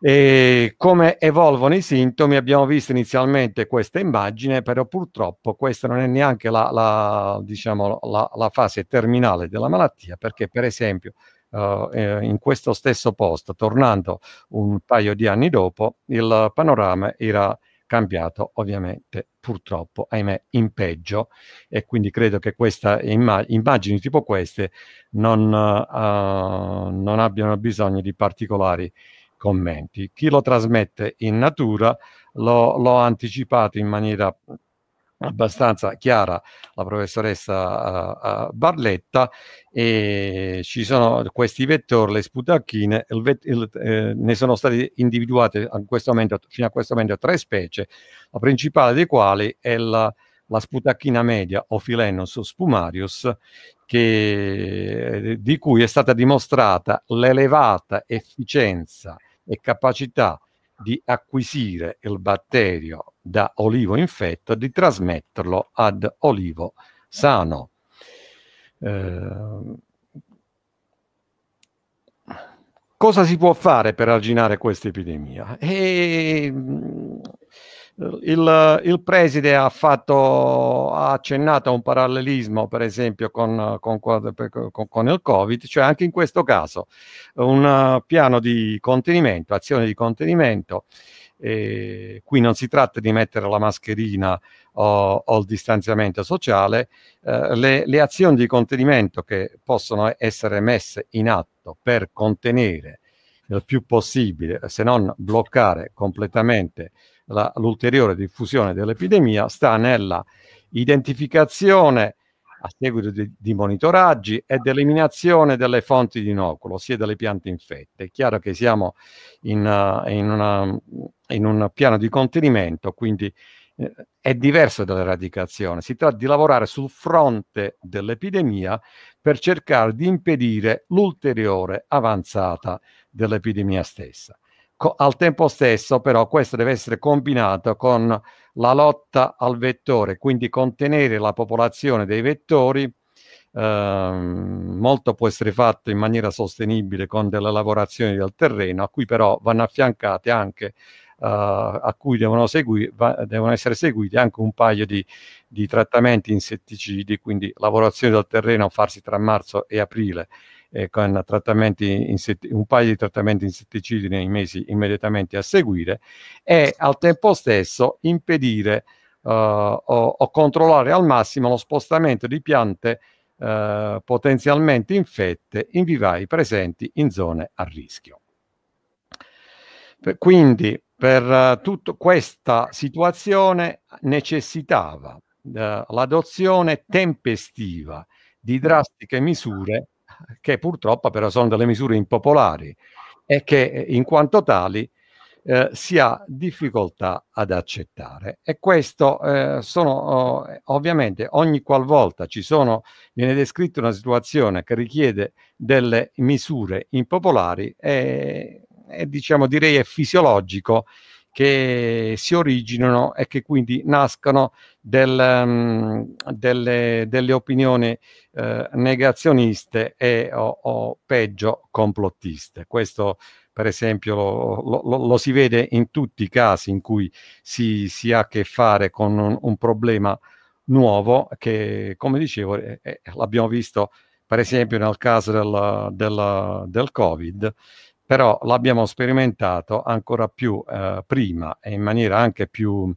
E come evolvono i sintomi? Abbiamo visto inizialmente questa immagine, però purtroppo questa non è neanche la, la, diciamo, la, la fase terminale della malattia, perché per esempio eh, eh, in questo stesso posto, tornando un paio di anni dopo, il panorama era cambiato ovviamente purtroppo, ahimè, in peggio e quindi credo che queste imma- immagini tipo queste non, uh, non abbiano bisogno di particolari commenti. Chi lo trasmette in natura lo, l'ho anticipato in maniera abbastanza chiara la professoressa uh, uh, Barletta e ci sono questi vettori, le sputacchine, il vet, il, eh, ne sono state individuate a momento, fino a questo momento tre specie, la principale dei quali è la, la sputacchina media o Philenus spumarius che, eh, di cui è stata dimostrata l'elevata efficienza e capacità di acquisire il batterio da olivo infetto e di trasmetterlo ad olivo sano. Eh, cosa si può fare per arginare questa epidemia? E, ehm, il, il, preside ha, fatto, ha, accennato a un parallelismo, per esempio, con, con, con, con, il Covid, cioè anche in questo caso un piano di contenimento, azione di contenimento. Eh, qui non si tratta di mettere la mascherina o, o il distanziamento sociale, eh, le, le azioni di contenimento che possono essere messe in atto per contenere il più possibile, se non bloccare completamente la, l'ulteriore diffusione dell'epidemia sta nella identificazione a seguito di, di, monitoraggi ed eliminazione delle fonti di inoculo, sia delle piante infette. È chiaro che siamo in, uh, in, una, in un piano di contenimento, quindi eh, è diverso dall'eradicazione. Si tratta di lavorare sul fronte dell'epidemia per cercare di impedire l'ulteriore avanzata dell'epidemia stessa. Co- al tempo stesso però questo deve essere combinato con la lotta al vettore, quindi contenere la popolazione dei vettori. Ehm, molto può essere fatto in maniera sostenibile con delle lavorazioni del terreno, a cui però vanno affiancate anche Uh, a cui devono, segui- va- devono, essere seguiti anche un paio di, di trattamenti insetticidi, quindi lavorazione del terreno a farsi tra marzo e aprile eh, con insetti, un paio di trattamenti insetticidi nei mesi immediatamente a seguire e al tempo stesso impedire uh, o, o, controllare al massimo lo spostamento di piante uh, potenzialmente infette in vivai presenti in zone a rischio. Per, quindi per uh, tutta questa situazione necessitava eh, l'adozione tempestiva di drastiche misure che purtroppo però sono delle misure impopolari e che eh, in quanto tali eh, si ha difficoltà ad accettare. E questo eh, sono eh, ovviamente ogni qualvolta ci sono, viene descritta una situazione che richiede delle misure impopolari, è, eh, è eh, diciamo direi è fisiologico che si originano e che quindi nascono del, um, delle, delle, opinioni eh, negazioniste e o, o, peggio complottiste. Questo per esempio lo, lo, lo, si vede in tutti i casi in cui si, si ha a che fare con un, un problema nuovo che come dicevo eh, eh l'abbiamo visto per esempio nel caso del, del, del Covid però l'abbiamo sperimentato ancora più eh, prima e in maniera anche più,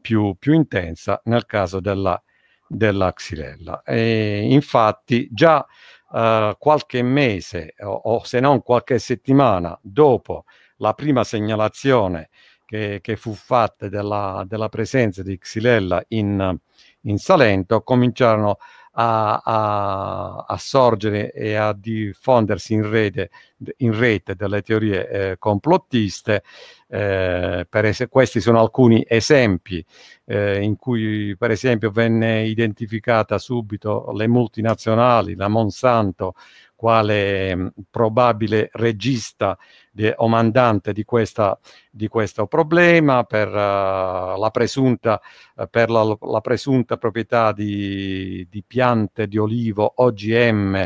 più, più intensa nel caso della, della xylella. E infatti già eh, qualche mese o, o, se non qualche settimana dopo la prima segnalazione che, che fu fatta della, della, presenza di xylella in, in Salento cominciarono a a, a, a, sorgere e a diffondersi in rete, in rete delle teorie eh, complottiste. Eh, es- questi sono alcuni esempi eh, in cui, per esempio, venne identificata subito le multinazionali, la Monsanto quale probabile regista de, o mandante di, questa, di, questo problema per, uh, la, presunta, eh, per la, la presunta, proprietà di, di piante di olivo OGM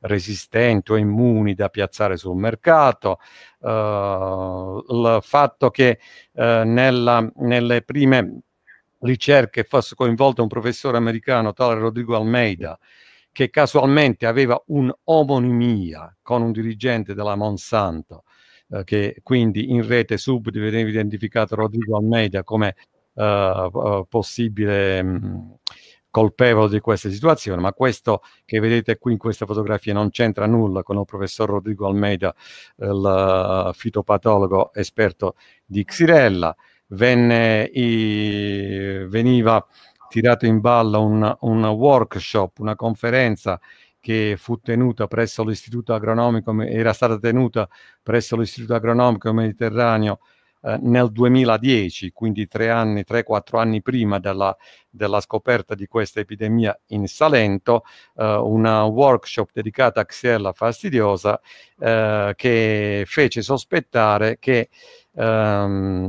resistenti o immuni da piazzare sul mercato, uh, il fatto che uh, nella, nelle prime ricerche fosse coinvolto un professore americano, tale Rodrigo Almeida, che casualmente aveva un'omonimia con un dirigente della Monsanto, eh, che quindi in rete subito veniva identificato Rodrigo Almeida come eh, eh possibile mh, mm, colpevole di questa situazione, ma questo che vedete qui in questa fotografia non c'entra nulla con il professor Rodrigo Almeida, eh, il fitopatologo esperto di Xirella. Venne, i, veniva tirato in ballo un, un workshop, una conferenza che fu tenuta presso l'Istituto Agronomico, era stata tenuta presso l'Istituto Agronomico Mediterraneo eh, nel 2010, quindi tre anni, tre, quattro anni prima della, della scoperta di questa epidemia in Salento, eh, una workshop dedicata a Xella fastidiosa eh, che fece sospettare che ehm,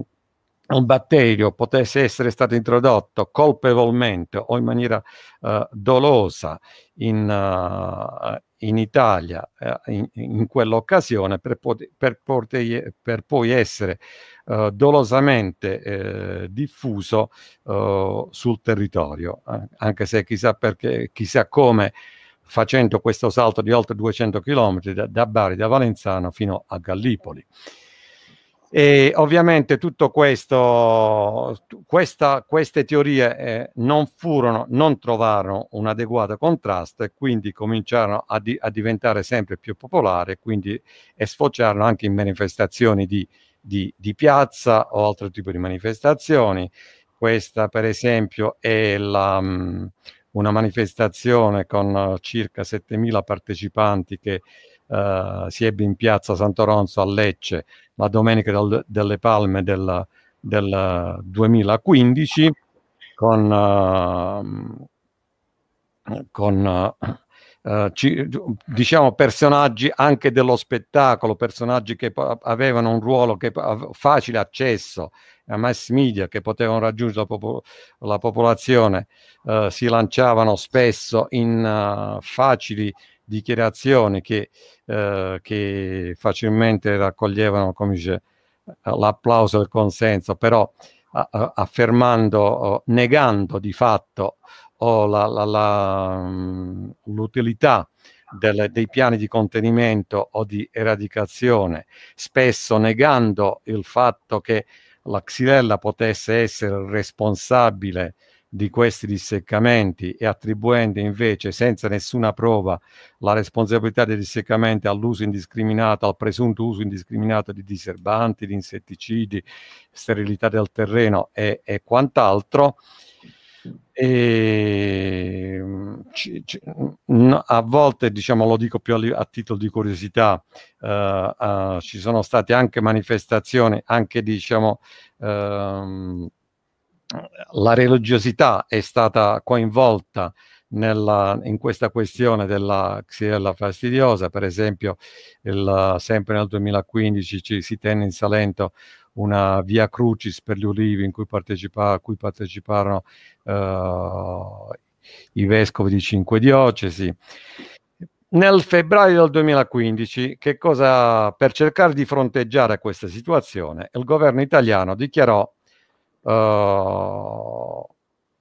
un batterio potesse essere stato introdotto colpevolmente o in maniera uh, dolosa in, uh, in Italia uh, in, in quell'occasione per, pot- per, porte- per, poi essere dolosamente diffuso sul territorio, anche se chissà, perché, chissà come facendo questo salto di oltre 200 km da, da Bari, da Valenzano fino a Gallipoli. E ovviamente tutto questo, questa, queste teorie eh, non furono, non trovarono un adeguato contrasto e quindi cominciarono a, di, a diventare sempre più popolari quindi, e sfociarono anche in manifestazioni di, di, di piazza o altro tipo di manifestazioni. Questa per esempio è la, um, una manifestazione con circa 7.000 partecipanti che eh, si ebbe in piazza Sant'Oronzo a Lecce la domenica del, delle Palme del, del 2015 con, eh, con eh, ci, diciamo personaggi anche dello spettacolo, personaggi che avevano un ruolo che facile accesso a eh, mass media che potevano raggiungere la, popol- la popolazione, eh, si lanciavano spesso in uh, facili dichiarazioni che, eh, che facilmente raccoglievano dice, l'applauso e il consenso, però a, affermando, negando di fatto oh, la, la, la, mm, l'utilità del, dei piani di contenimento o di eradicazione, spesso negando il fatto che la xylella potesse essere responsabile di questi disseccamenti e attribuendo invece senza nessuna prova la responsabilità dei disseccamenti all'uso indiscriminato, al presunto uso indiscriminato di diserbanti, di insetticidi, sterilità del terreno e, e quant'altro, e, c, c, a volte diciamo lo dico più a, a titolo di curiosità eh, eh, ci sono state anche manifestazioni anche diciamo ehm, la religiosità è stata coinvolta nella, in questa questione della xylella fastidiosa, per esempio il, sempre nel 2015 ci, si tenne in Salento una via crucis per gli ulivi in cui partecipa, a cui parteciparono eh, i vescovi di cinque diocesi. Nel febbraio del 2015, cosa, per cercare di fronteggiare questa situazione, il governo italiano dichiarò eh,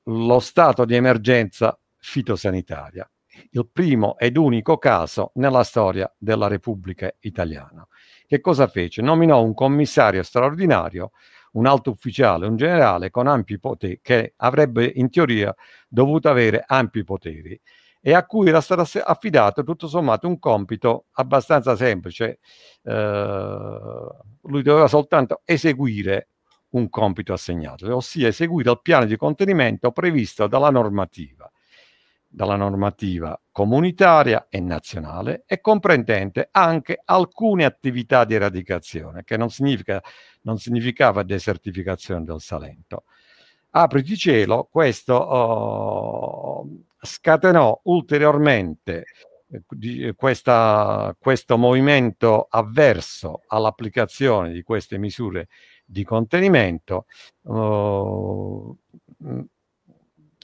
lo stato di emergenza fitosanitaria, il primo ed unico caso nella storia della Repubblica Italiana. Che cosa fece? Nominò un commissario straordinario, un alto ufficiale, un generale con ampi poteri, che avrebbe in teoria dovuto avere ampi poteri e a cui era stato affidato tutto sommato un compito abbastanza semplice. Eh, lui doveva soltanto eseguire un compito assegnato, ossia eseguito il piano di contenimento previsto dalla normativa, dalla normativa comunitaria e nazionale e comprendente anche alcune attività di eradicazione, che non, significa, non significava desertificazione del Salento. Apriti cielo, questo oh, scatenò ulteriormente eh, eh, questa, questo movimento avverso all'applicazione di queste misure di contenimento. Uh,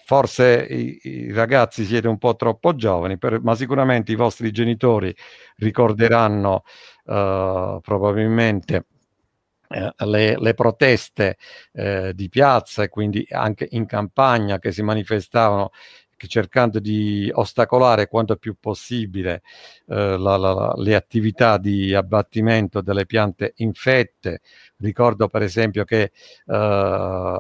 forse i, i, ragazzi siete un po' troppo giovani, per, ma sicuramente i vostri genitori ricorderanno uh, probabilmente eh, le, le, proteste eh, di piazza e quindi anche in campagna che si manifestavano cercando di ostacolare quanto più possibile eh, la, la, le attività di abbattimento delle piante infette. Ricordo per esempio che eh,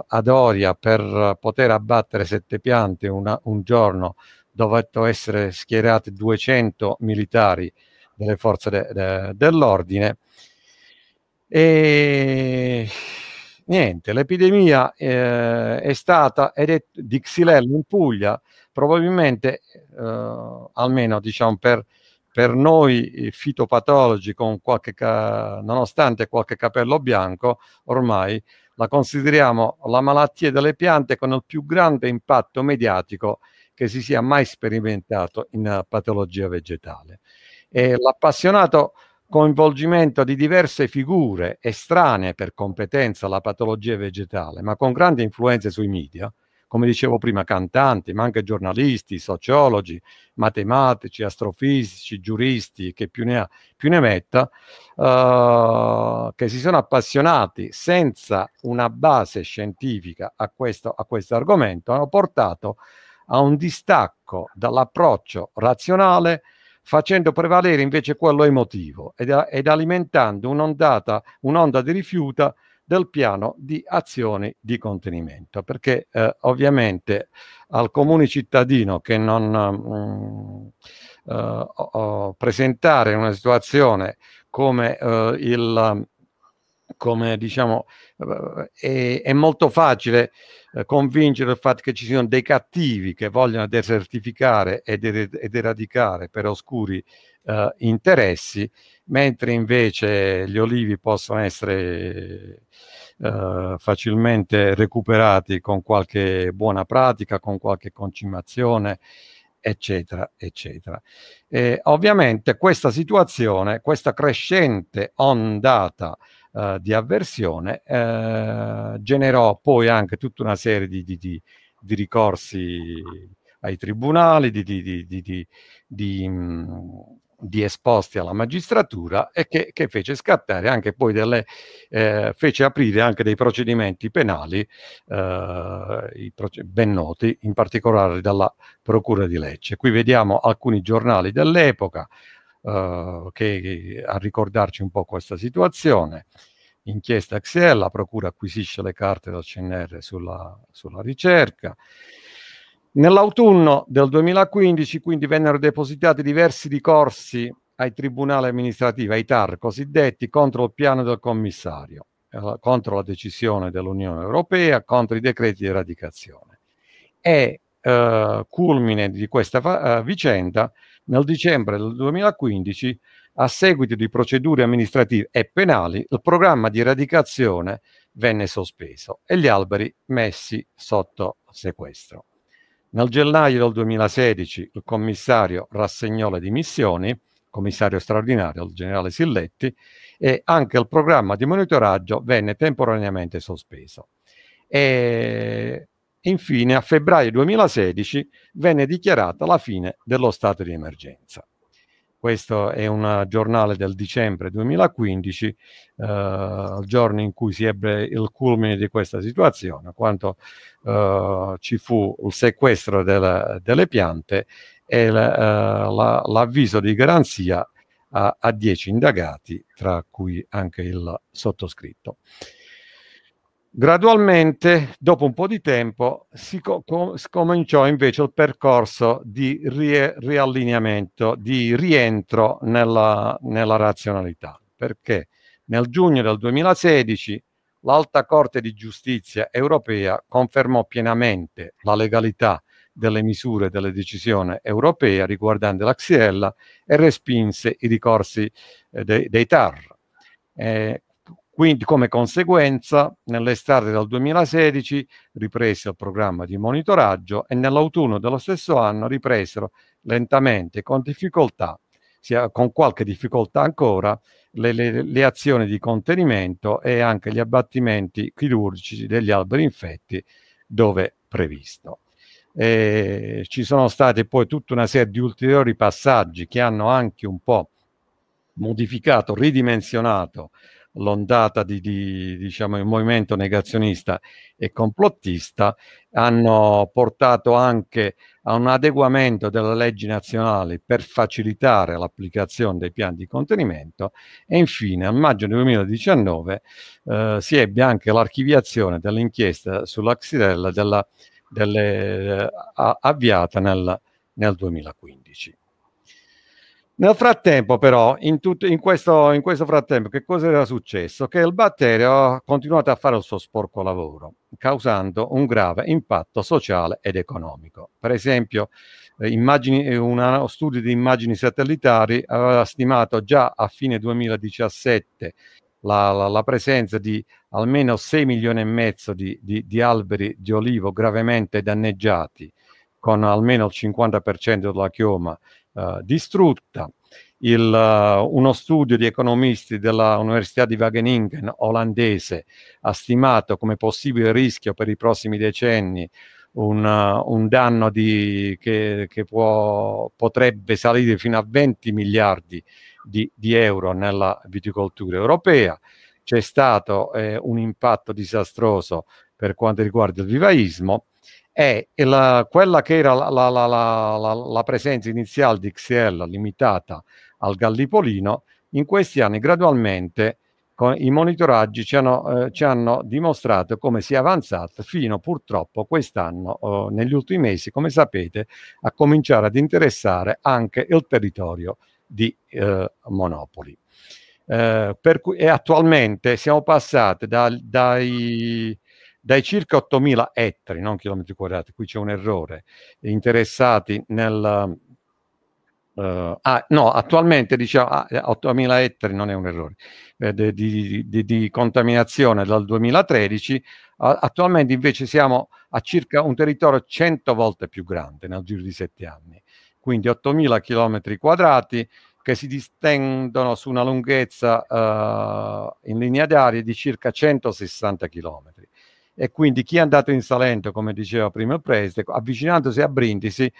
ad Oria per poter abbattere sette piante una, un giorno dovettero essere schierati 200 militari delle forze de, de, dell'ordine. E niente, l'epidemia eh, è stata ed è di Xilello in Puglia, probabilmente eh, almeno diciamo, per, per, noi fitopatologi qualche ca- nonostante qualche capello bianco ormai la consideriamo la malattia delle piante con il più grande impatto mediatico che si sia mai sperimentato in eh, patologia vegetale e l'appassionato coinvolgimento di diverse figure estranee per competenza alla patologia vegetale ma con grande influenza sui media come dicevo prima, cantanti, ma anche giornalisti, sociologi, matematici, astrofisici, giuristi, che più ne ha più ne metta, eh, che si sono appassionati senza una base scientifica a questo, a questo argomento, hanno portato a un distacco dall'approccio razionale facendo prevalere invece quello emotivo ed, ed alimentando un'ondata, un'onda di rifiuta del piano di azioni di contenimento, perché eh, ovviamente al comune cittadino che non mh, mm, eh, oh, presentare una situazione come eh, il come diciamo eh, è, è molto facile eh, convincere il fatto che ci siano dei cattivi che vogliono desertificare ed, er-, eradicare per oscuri eh, interessi mentre invece gli olivi possono essere eh, facilmente recuperati con qualche buona pratica, con qualche concimazione, eccetera, eccetera. E, ovviamente questa situazione, questa crescente ondata eh, di avversione eh, generò poi anche tutta una serie di, di, di, di ricorsi ai tribunali, di, mh, mm, di esposti alla magistratura e che, che fece scattare anche poi delle, eh, fece aprire anche dei procedimenti penali eh, ben noti, in particolare dalla Procura di Lecce. Qui vediamo alcuni giornali dell'epoca eh, che, a ricordarci un po' questa situazione. Inchiesta Xiel, la Procura acquisisce le carte del CNR sulla, sulla ricerca. Nell'autunno del 2015 quindi vennero depositati diversi ricorsi ai tribunali amministrativi, ai TAR cosiddetti, contro il piano del commissario, eh, contro la decisione dell'Unione Europea, contro i decreti di eradicazione. E eh, culmine di questa eh, vicenda, nel dicembre del 2015, a seguito di procedure amministrative e penali, il programma di eradicazione venne sospeso e gli alberi messi sotto sequestro. Nel gennaio del 2016 il commissario rassegnò le dimissioni, commissario straordinario, il generale Silletti, e anche il programma di monitoraggio venne temporaneamente sospeso. E infine a febbraio 2016 venne dichiarata la fine dello stato di emergenza. Questo è un giornale del dicembre 2015, eh, giorno in cui si ebbe il culmine di questa situazione, quando eh, ci fu il sequestro del, delle piante e eh, l'avviso la, di garanzia a, a 10 indagati, tra cui anche il sottoscritto. Gradualmente, dopo un po' di tempo, si, co- com- cominciò invece il percorso di ri- riallineamento, di rientro nella, nella razionalità, perché nel giugno del 2016 l'Alta Corte di Giustizia europea confermò pienamente la legalità delle misure delle decisioni europee riguardanti la Xiella e respinse i ricorsi eh, dei, dei TAR. Eh, quindi come conseguenza, nell'estate del 2016 riprese il programma di monitoraggio e nell'autunno dello stesso anno ripresero lentamente, con difficoltà, sia con qualche difficoltà ancora, le, le, le azioni di contenimento e anche gli abbattimenti chirurgici degli alberi infetti dove previsto. Eh, ci sono state poi tutta una serie di ulteriori passaggi che hanno anche un po' modificato, ridimensionato l'ondata di, di diciamo, il movimento negazionista e complottista hanno portato anche a un adeguamento delle leggi nazionali per facilitare l'applicazione dei piani di contenimento e infine a maggio 2019 eh, si ebbe anche l'archiviazione dell'inchiesta sulla Xirella della, delle, eh, avviata nel, nel 2015. Nel frattempo, però, in, tutto, in, questo, in, questo, frattempo, che cosa era successo? Che il batterio ha continuato a fare il suo sporco lavoro, causando un grave impatto sociale ed economico. Per esempio, eh, immagini, eh, uno studio di immagini satellitari aveva stimato già a fine 2017 la, la, la presenza di almeno 6 milioni e mezzo di, di, di alberi di olivo gravemente danneggiati, con almeno il 50% della chioma eh, distrutta. Il, uh, uno studio di economisti dell'Università di Wageningen olandese ha stimato come possibile rischio per i prossimi decenni un, uh, un danno di, che, che può, potrebbe salire fino a 20 miliardi di, di euro nella viticoltura europea. C'è stato eh, un impatto disastroso per quanto riguarda il vivaismo è la, quella che era la, la, la, presenza iniziale di XL limitata al Gallipolino, in questi anni gradualmente con, i monitoraggi ci hanno, eh, ci hanno, dimostrato come si è avanzato fino purtroppo quest'anno, eh, negli ultimi mesi, come sapete, a cominciare ad interessare anche il territorio di eh, Monopoli. Eh, cui, e attualmente siamo passati da, dai dai circa 8.000 ettari, non chilometri quadrati, qui c'è un errore, interessati nel... Uh, ah, no, attualmente diciamo ah, 8.000 eh, ettari non è un errore eh, di, di, di, di, contaminazione dal 2013, a, attualmente invece siamo a circa un territorio 100 volte più grande nel giro di 7 anni, quindi 8.000 chilometri quadrati che si distendono su una lunghezza uh, in linea d'aria di circa 160 km e quindi chi è andato in Salento, come diceva prima il Preste, avvicinandosi a Brindisi,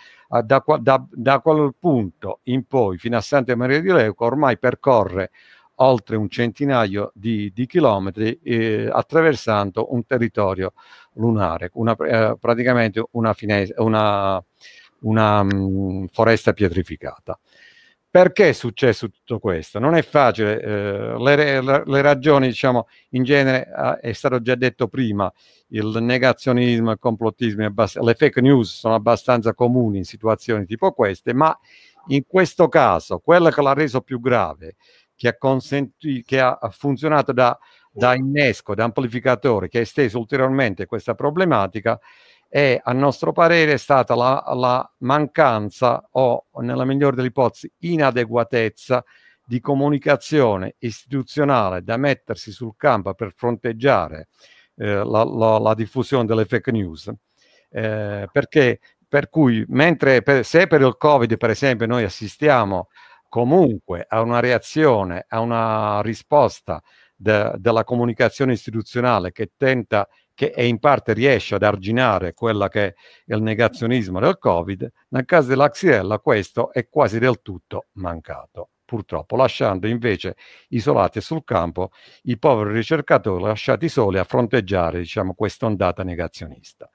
da, da, da quel punto in poi fino a Santa Maria di Leuco, ormai percorre oltre un centinaio di, di chilometri eh, attraversando un territorio lunare, una, eh, praticamente una, una, una um, foresta pietrificata. Perché è successo tutto questo? Non è facile, eh, le, le, ragioni diciamo in genere ah, è stato già detto prima, il negazionismo, il complottismo, le fake news sono abbastanza comuni in situazioni tipo queste, ma in questo caso quello che l'ha reso più grave, che ha, consenti- che ha funzionato da, da innesco, da amplificatore, che ha esteso ulteriormente questa problematica, è a nostro parere stata la, la mancanza o nella migliore delle ipotesi inadeguatezza di comunicazione istituzionale da mettersi sul campo per fronteggiare eh, la, la, la, diffusione delle fake news. Eh, perché per cui mentre per, se per il Covid, per esempio, noi assistiamo comunque a una reazione, a una risposta de, della comunicazione istituzionale che tenta che in parte riesce ad arginare quella che è il negazionismo del Covid, nel caso della Xylella questo è quasi del tutto mancato, purtroppo, lasciando invece isolati sul campo i poveri ricercatori lasciati soli a fronteggiare diciamo, questa ondata negazionista.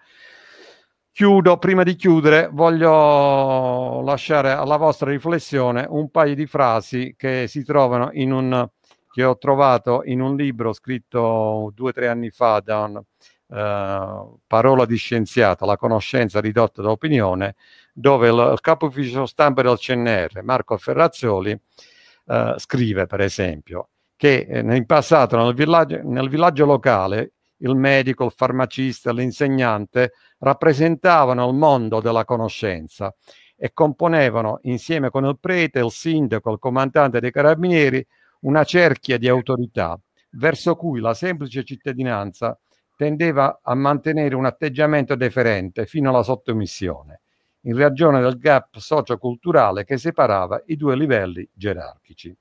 Chiudo, prima di chiudere voglio lasciare alla vostra riflessione un paio di frasi che si trovano in un che ho trovato in un libro scritto due o tre anni fa da un eh, parola di scienziata, la conoscenza ridotta da opinione, dove il, il capo ufficio stampa del CNR, Marco Ferrazzoli, eh, scrive per esempio che in eh, passato nel villaggio, nel villaggio locale il medico, il farmacista, l'insegnante rappresentavano il mondo della conoscenza e componevano insieme con il prete, il sindaco, il comandante dei carabinieri una cerchia di autorità verso cui la semplice cittadinanza tendeva a mantenere un atteggiamento deferente fino alla sottomissione, in ragione del gap socioculturale che separava i due livelli gerarchici.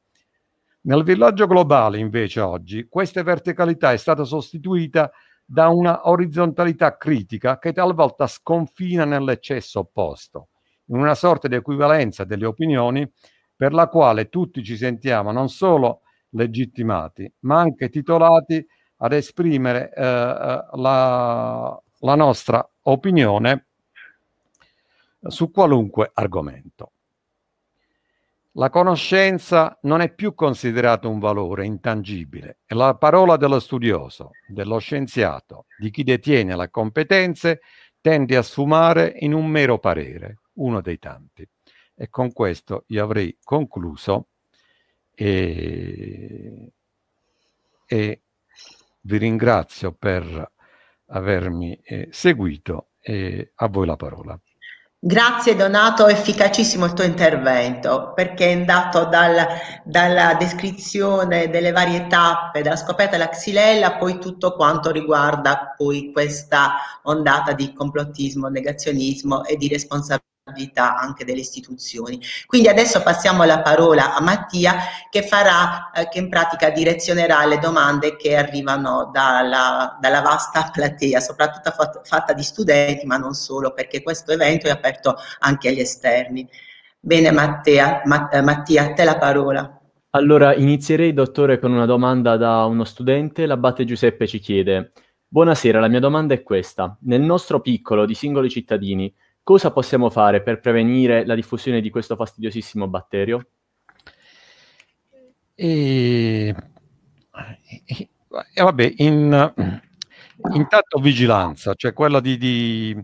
Nel villaggio globale, invece, oggi, questa verticalità è stata sostituita da una orizzontalità critica che talvolta sconfina nell'eccesso opposto, in una sorta di equivalenza delle opinioni per la quale tutti ci sentiamo non solo legittimati, ma anche titolati ad esprimere eh, eh, la, la nostra opinione su qualunque argomento. La conoscenza non è più considerata un valore intangibile, e la parola dello studioso, dello scienziato, di chi detiene le competenze, tende a sfumare in un mero parere, uno dei tanti. E con questo io avrei concluso e, e vi ringrazio per avermi eh, seguito e a voi la parola. Grazie Donato, efficacissimo il tuo intervento perché è andato dal, dalla descrizione delle varie tappe, dalla scoperta della xylella, poi tutto quanto riguarda poi questa ondata di complottismo, negazionismo e di responsabilità anche delle istituzioni. Quindi adesso passiamo la parola a Mattia che farà, eh, che in pratica direzionerà le domande che arrivano dalla, dalla vasta platea, soprattutto fat fatta di studenti, ma non solo, perché questo evento è aperto anche agli esterni. Bene Mattia, Mat eh, Mattia a te la parola. Allora inizierei, dottore, con una domanda da uno studente. L'abbate Giuseppe ci chiede, buonasera, la mia domanda è questa. Nel nostro piccolo di singoli cittadini, Cosa possiamo fare per prevenire la diffusione di questo fastidiosissimo batterio? E, e, e vabbè, in, intanto vigilanza, cioè quella di, di,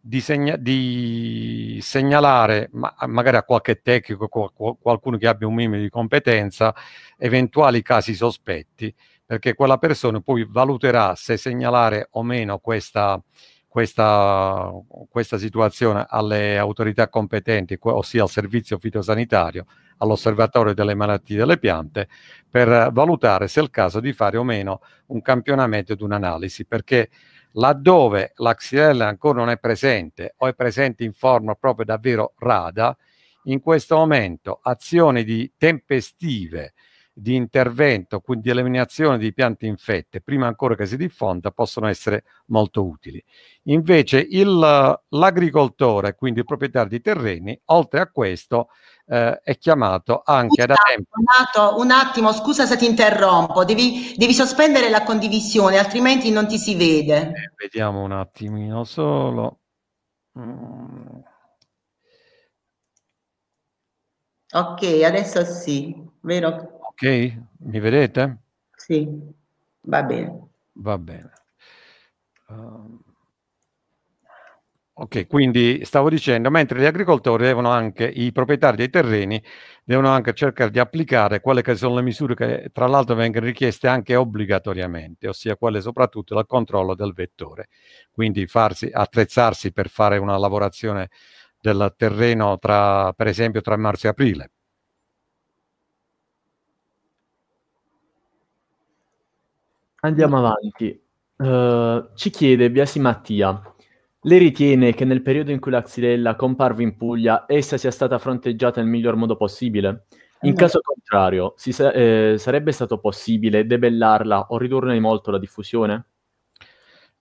di, segna, di segnalare, ma, magari a qualche tecnico, qual, qualcuno che abbia un minimo di competenza, eventuali casi sospetti, perché quella persona poi valuterà se segnalare o meno questa, eh, questa, questa, situazione alle autorità competenti, ossia al servizio fitosanitario, all'osservatorio delle malattie delle piante, per valutare se è il caso di fare o meno un campionamento ed un'analisi, perché laddove la xylella ancora non è presente o è presente in forma proprio davvero rada, in questo momento azioni di tempestive, di intervento, quindi eliminazione di piante infette, prima ancora che si diffonda, possono essere molto utili. Invece il, l'agricoltore, quindi il proprietario di terreni, oltre a questo eh, è chiamato anche ad adempiere... Un, attimo, scusa se ti interrompo, devi, devi, sospendere la condivisione, altrimenti non ti si vede. Eh, vediamo un attimino solo. Mm. Ok, adesso sì, vero? Ok? Mi vedete? Sì, va bene. Va bene. Uh, ok, quindi stavo dicendo, mentre gli agricoltori devono anche, i proprietari dei terreni devono anche cercare di applicare quelle che sono le misure che tra l'altro vengono richieste anche obbligatoriamente, ossia quelle soprattutto del controllo del vettore, quindi farsi, attrezzarsi per fare una lavorazione del terreno tra, per esempio tra marzo e aprile Andiamo avanti. Uh, ci chiede Biasi Mattia, lei ritiene che nel periodo in cui la xylella comparve in Puglia essa sia stata fronteggiata nel miglior modo possibile? In caso contrario, sa- eh, sarebbe stato possibile debellarla o ridurne molto la diffusione?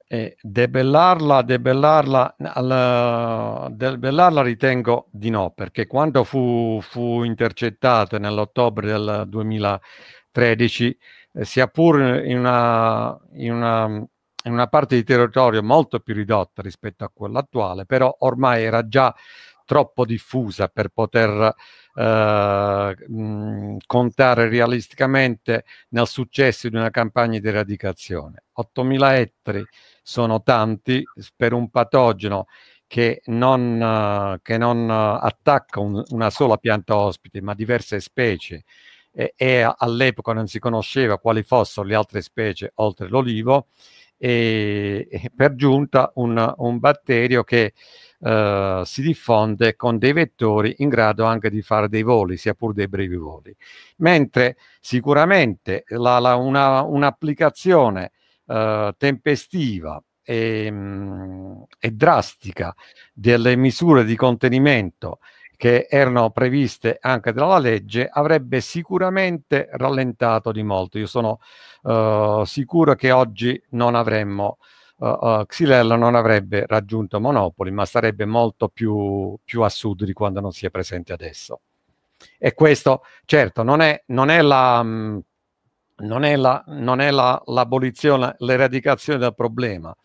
Eh, debellarla, debellarla, al, debellarla ritengo di no, perché quando fu, fu intercettata nell'ottobre del 2013 eh, sia pur in una, in, una, in una, parte di territorio molto più ridotta rispetto a quella attuale, però ormai era già troppo diffusa per poter eh, mh, contare realisticamente nel successo di una campagna di eradicazione. 8.000 ettari sono tanti per un patogeno che non, che non attacca un, una sola pianta ospite, ma diverse specie e, e all'epoca non si conosceva quali fossero le altre specie oltre l'olivo e, e per giunta un, un batterio che eh, si diffonde con dei vettori in grado anche di fare dei voli, sia pur dei brevi voli. Mentre sicuramente la, la, una, un'applicazione eh, tempestiva e, mh, mm, e, drastica delle misure di contenimento che erano previste anche dalla legge avrebbe sicuramente rallentato di molto. Io sono uh, sicuro che oggi non avremmo, uh, uh, Xylella non avrebbe raggiunto monopoli, ma sarebbe molto più, più, a sud di quando non si è presente adesso. E questo, certo, non è, non è la... Mm, non è, la, non è la, l'abolizione, l'eradicazione del problema,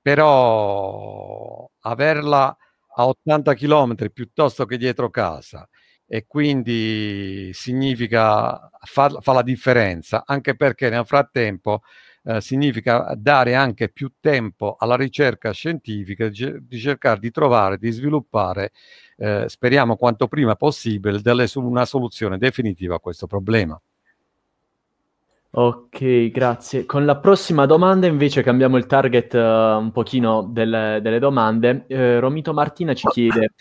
però averla, a 80 km piuttosto che dietro casa e quindi significa fa, fa la differenza anche perché nel frattempo eh, significa dare anche più tempo alla ricerca scientifica di cercare di trovare di sviluppare eh, speriamo quanto prima possibile delle, una soluzione definitiva a questo problema Ok, grazie. Con la prossima domanda invece cambiamo il target uh, un pochino delle, delle domande. Eh, Romito Martina ci chiede,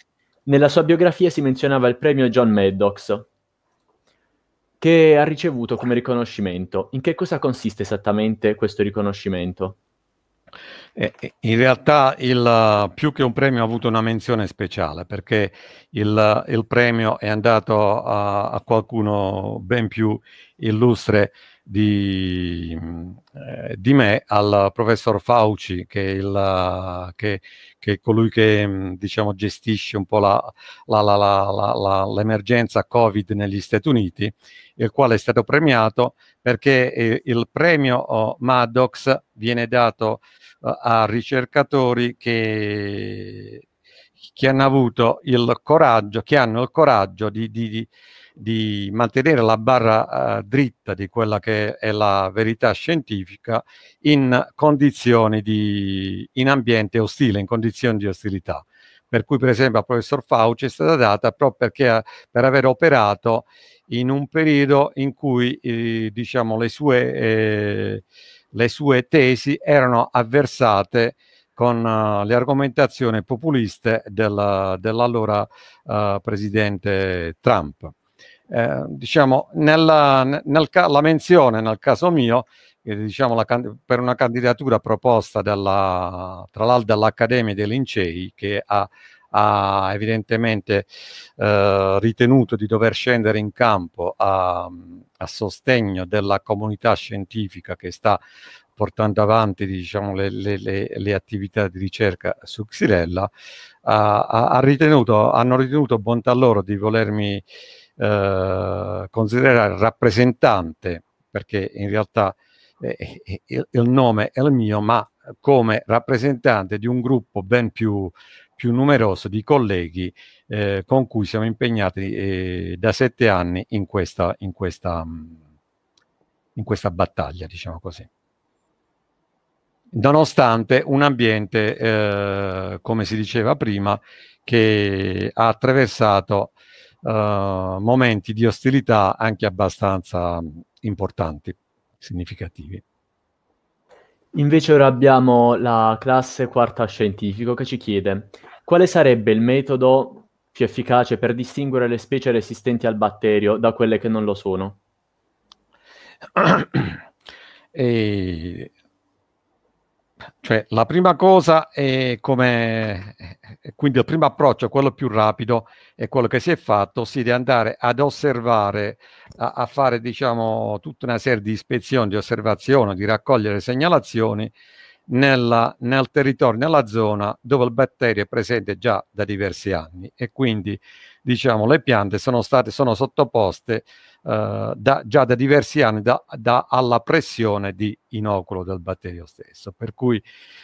nella sua biografia si menzionava il premio John Maddox che ha ricevuto come riconoscimento. In che cosa consiste esattamente questo riconoscimento? Eh, eh in realtà il, eh, più che un premio ha avuto una menzione speciale perché il, il premio è andato a, a qualcuno ben più illustre di, eh, di, me al professor Fauci, che è, il, che, che è colui che mm, diciamo, gestisce un po' la, la, la, l'emergenza Covid negli Stati Uniti, il quale è stato premiato perché eh, il premio oh, Maddox viene dato eh, a ricercatori che, che hanno avuto il coraggio, che hanno il coraggio di, di, di di mantenere la barra eh, dritta di quella che è la verità scientifica in condizioni di in ambiente ostile, in condizioni di ostilità. Per cui, per esempio, al professor Fauci è stata data proprio perché eh, per aver operato in un periodo in cui eh, diciamo, le, sue, eh, le sue tesi erano avversate con eh, le argomentazioni populiste della, dell'allora uh, presidente Trump eh, diciamo, nella, nel ca- la menzione nel caso mio, eh, diciamo, can- per una candidatura proposta dalla, tra l'altro dall'Accademia dei Lincei, che ha, ha evidentemente eh, ritenuto di dover scendere in campo a, a, sostegno della comunità scientifica che sta portando avanti diciamo, le, le, le, le, attività di ricerca su Xylella, ha, ha ritenuto, hanno ritenuto bontà loro di volermi eh, considerare il rappresentante, perché in realtà eh, eh, il, il, nome è il mio, ma come rappresentante di un gruppo ben più, più numeroso di colleghi eh, con cui siamo impegnati eh, da sette anni in questa, in questa, in questa battaglia, diciamo così nonostante un ambiente, eh, come si diceva prima, che ha attraversato uh, momenti di ostilità anche abbastanza mm, importanti, significativi. Invece ora abbiamo la classe quarta scientifico che ci chiede quale sarebbe il metodo più efficace per distinguere le specie resistenti al batterio da quelle che non lo sono? E cioè, la prima cosa è come eh, quindi il primo approccio, quello più rapido, è quello che si è fatto, sì, di andare ad osservare, a, a fare diciamo tutta una serie di ispezioni, di osservazione, di raccogliere segnalazioni nella, nel territorio, nella zona dove il batterio è presente già da diversi anni e quindi diciamo le piante sono state sono sottoposte eh, da, già da diversi anni da, da, alla pressione di inoculo del batterio stesso. Per cui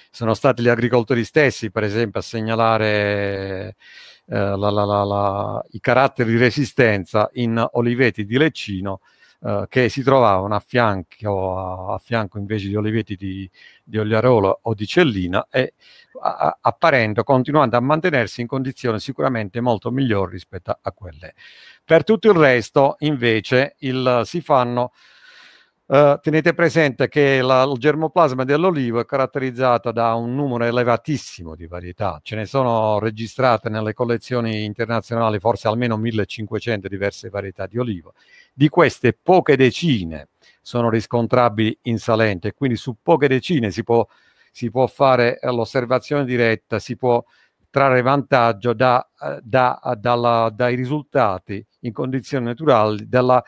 sono stati gli agricoltori stessi, per esempio, a segnalare eh, la, la, la, i caratteri di resistenza in oliveti di leccino. Eh, che si trovavano a fianco, a fianco, invece di oliveti di, di Ogliarolo o di Cellina e apparendo, continuando a mantenersi in condizioni sicuramente molto migliori rispetto a quelle. Per tutto il resto invece il, si fanno eh, tenete presente che la, il germoplasma dell'olivo è caratterizzato da un numero elevatissimo di varietà, ce ne sono registrate nelle collezioni internazionali forse almeno 1500 diverse varietà di olivo. Di queste poche decine sono riscontrabili in Salente, quindi su poche decine si può, si può fare eh, l'osservazione diretta, si può trarre vantaggio da, eh, da, dalla, dai risultati in condizioni naturali della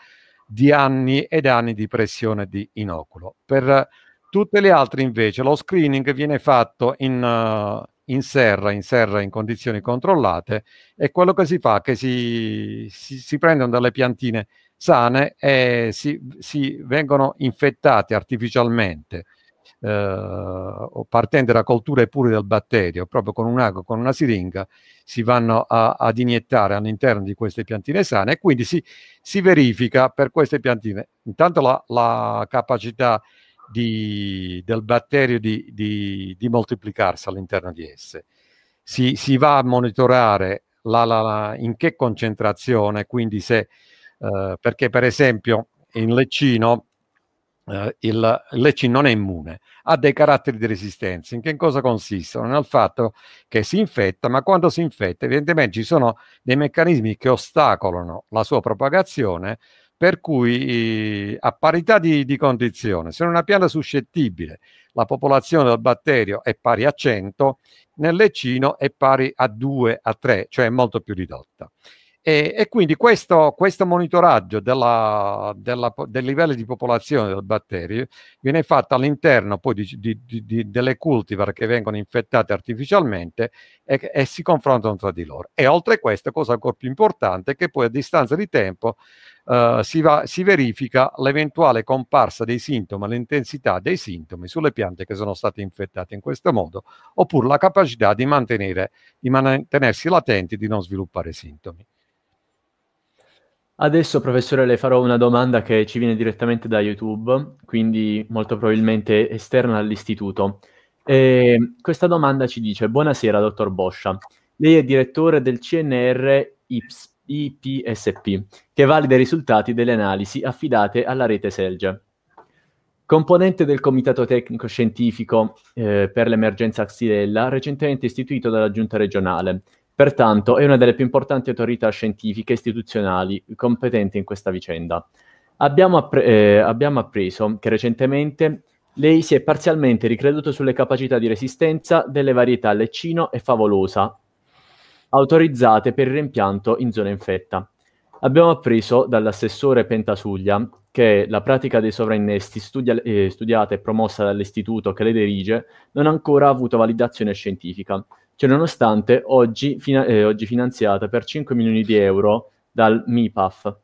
di anni ed anni di pressione di inoculo. Per tutte le altre invece lo screening viene fatto in, uh, in, serra, in serra in condizioni controllate e quello che si fa è che si, si, si prendono delle piantine sane e si, si vengono infettate artificialmente eh, partendo da colture pure del batterio, proprio con, un ago, con una siringa, si vanno a, ad iniettare all'interno di queste piantine sane e quindi si, si verifica per queste piantine intanto la, la capacità di, del batterio di, di, di, moltiplicarsi all'interno di esse. Si, si va a monitorare la, la, in che concentrazione, quindi se, eh, perché per esempio in Leccino eh, il l'EC non è immune, ha dei caratteri di resistenza. In che cosa consistono? Nel fatto che si infetta, ma quando si infetta evidentemente ci sono dei meccanismi che ostacolano la sua propagazione, per cui eh, a parità di, di condizione, se in una pianta suscettibile la popolazione del batterio è pari a 100, nel leccino è pari a 2, a 3, cioè è molto più ridotta. E, e quindi questo, questo monitoraggio della, della, del livello di popolazione del batterio viene fatto all'interno poi di, di, di, delle cultivar che vengono infettate artificialmente e, e si confrontano tra di loro. E oltre a questo, cosa ancora più importante, è che poi a distanza di tempo Uh, si, va, si, verifica l'eventuale comparsa dei sintomi, l'intensità dei sintomi sulle piante che sono state infettate in questo modo, oppure la capacità di, mantenere, di mantenersi latenti e di non sviluppare sintomi. Adesso, professore, le farò una domanda che ci viene direttamente da YouTube, quindi molto probabilmente esterna all'istituto. E questa domanda ci dice: Buonasera, dottor Boscia. Lei è direttore del CNR IPSP, che valida i risultati delle analisi affidate alla rete Selge. Componente del Comitato Tecnico Scientifico eh, per l'Emergenza Xylella, recentemente istituito dalla Giunta regionale, Pertanto è una delle più importanti autorità scientifiche e istituzionali competenti in questa vicenda. Abbiamo, appre- eh, abbiamo appreso che recentemente lei si è parzialmente ricreduto sulle capacità di resistenza delle varietà Leccino e Favolosa, autorizzate per il reimpianto in zona infetta. Abbiamo appreso dall'assessore Pentasuglia che la pratica dei sovrainnesti studia- eh, studiata e promossa dall'istituto che le dirige non ha ancora avuto validazione scientifica ciononostante oggi, fina- eh, oggi finanziata per 5 milioni di euro dal MIPAF.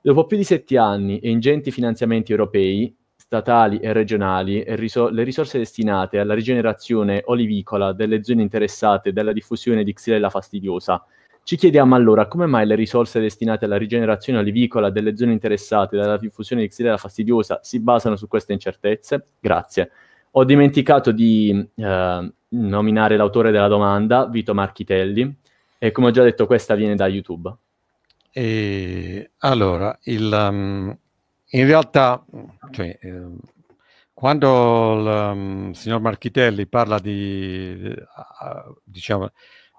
Dopo più di sette anni e ingenti finanziamenti europei, statali e regionali, e riso- le risorse destinate alla rigenerazione olivicola delle zone interessate dalla diffusione di xylella fastidiosa. Ci chiediamo allora come mai le risorse destinate alla rigenerazione olivicola delle zone interessate dalla diffusione di xylella fastidiosa si basano su queste incertezze? Grazie. Ho dimenticato di eh, nominare l'autore della domanda, Vito Marchitelli, e come ho già detto questa viene da YouTube. E, allora, il, um, in realtà, cioè, eh, quando il um, signor Marchitelli parla di, uh, diciamo,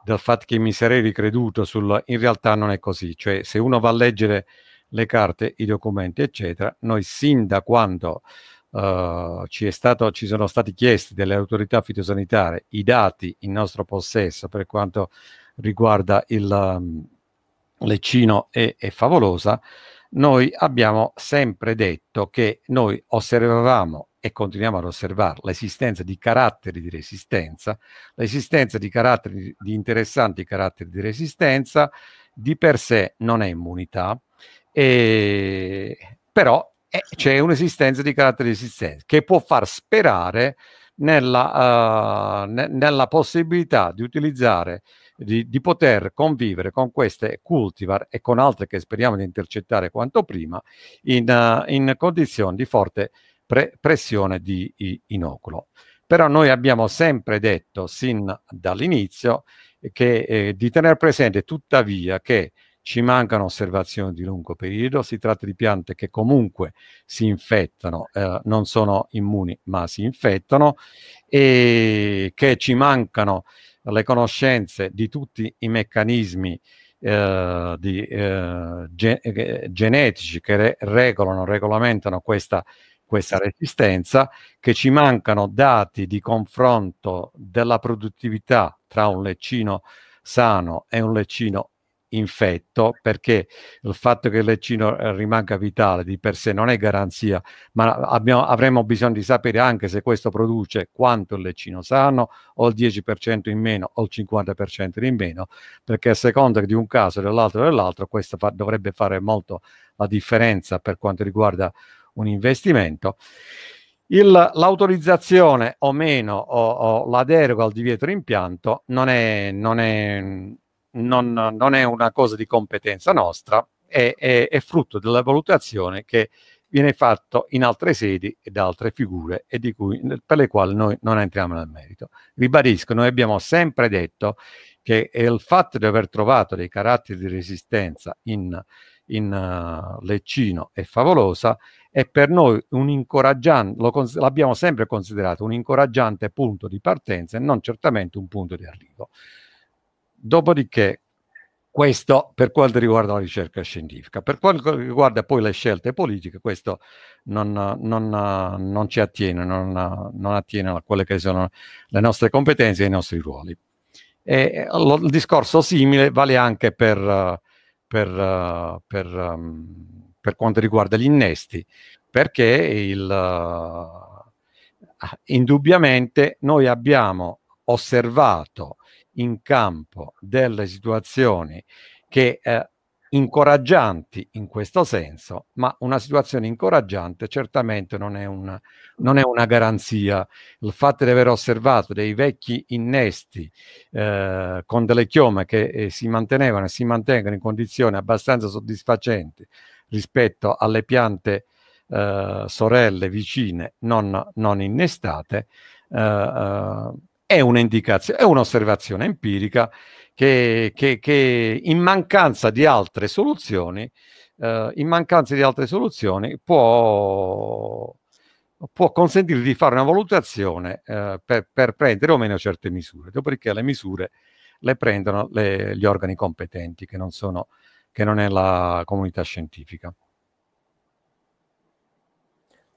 del fatto che mi sarei ricreduto sul... In realtà non è così, cioè se uno va a leggere le carte, i documenti, eccetera, noi sin da quando Uh, ci, stato, ci, sono stati chiesti dalle autorità fitosanitarie i dati in nostro possesso per quanto riguarda il um, leccino e, e, favolosa, noi abbiamo sempre detto che noi osservavamo e continuiamo ad osservare l'esistenza di caratteri di resistenza, l'esistenza di caratteri di interessanti caratteri di resistenza di per sé non è immunità, e, ehm, però e eh, c'è un'esistenza di carattere esistenza che può far sperare nella, uh, ne, nella possibilità di utilizzare, di, di, poter convivere con queste cultivar e con altre che speriamo di intercettare quanto prima in, uh, in condizioni di forte pre- pressione di i, inoculo. Però noi abbiamo sempre detto sin dall'inizio che eh, di tenere presente tuttavia che ci mancano osservazioni di lungo periodo, si tratta di piante che comunque si infettano, eh, non sono immuni ma si infettano e che ci mancano le conoscenze di tutti i meccanismi eh, di, eh, ge eh, genetici che re regolano, regolamentano questa questa resistenza, che ci mancano dati di confronto della produttività tra un leccino sano e un leccino infetto perché il fatto che il leccino eh, rimanga vitale di per sé non è garanzia, ma abbiamo, avremo bisogno di sapere anche se questo produce quanto il leccino sano o il 10% in meno o il 50% in meno, perché a seconda di un caso dell'altro dell'altro questo fa, dovrebbe fare molto la differenza per quanto riguarda un investimento. Il, l'autorizzazione o meno o, o, la deroga al divieto impianto non è, non è non, non è una cosa di competenza nostra, è, è, è frutto della valutazione che viene fatto in altre sedi e da altre figure e cui, per le quali noi non entriamo nel merito. Ribadisco, noi abbiamo sempre detto che il fatto di aver trovato dei caratteri di resistenza in, in uh, Leccino e Favolosa è per noi un incoraggiante, l'abbiamo sempre considerato un incoraggiante punto di partenza e non certamente un punto di arrivo. Dopodiché, questo per quanto riguarda la ricerca scientifica. Per quanto riguarda poi le scelte politiche, questo non, non, non ci attiene, non, non, attiene a quelle che sono le nostre competenze e i nostri ruoli. E lo, il discorso simile vale anche per, per, per, um, per quanto riguarda gli innesti, perché il, ah, indubbiamente noi abbiamo osservato in campo delle situazioni che eh, incoraggianti in questo senso, ma una situazione incoraggiante certamente non è, una, non è una garanzia. Il fatto di aver osservato dei vecchi innesti eh, con delle chiome che eh, si mantenevano e si mantengono in condizioni abbastanza soddisfacenti rispetto alle piante eh, sorelle vicine non, non innestate, eh, eh è un'indicazione, è un'osservazione empirica che, che, che, in mancanza di altre soluzioni, eh, in mancanza di altre soluzioni può, può consentire di fare una valutazione eh, per, per, prendere o meno certe misure, dopodiché le misure le prendono le, gli organi competenti che non, sono, che non è la comunità scientifica.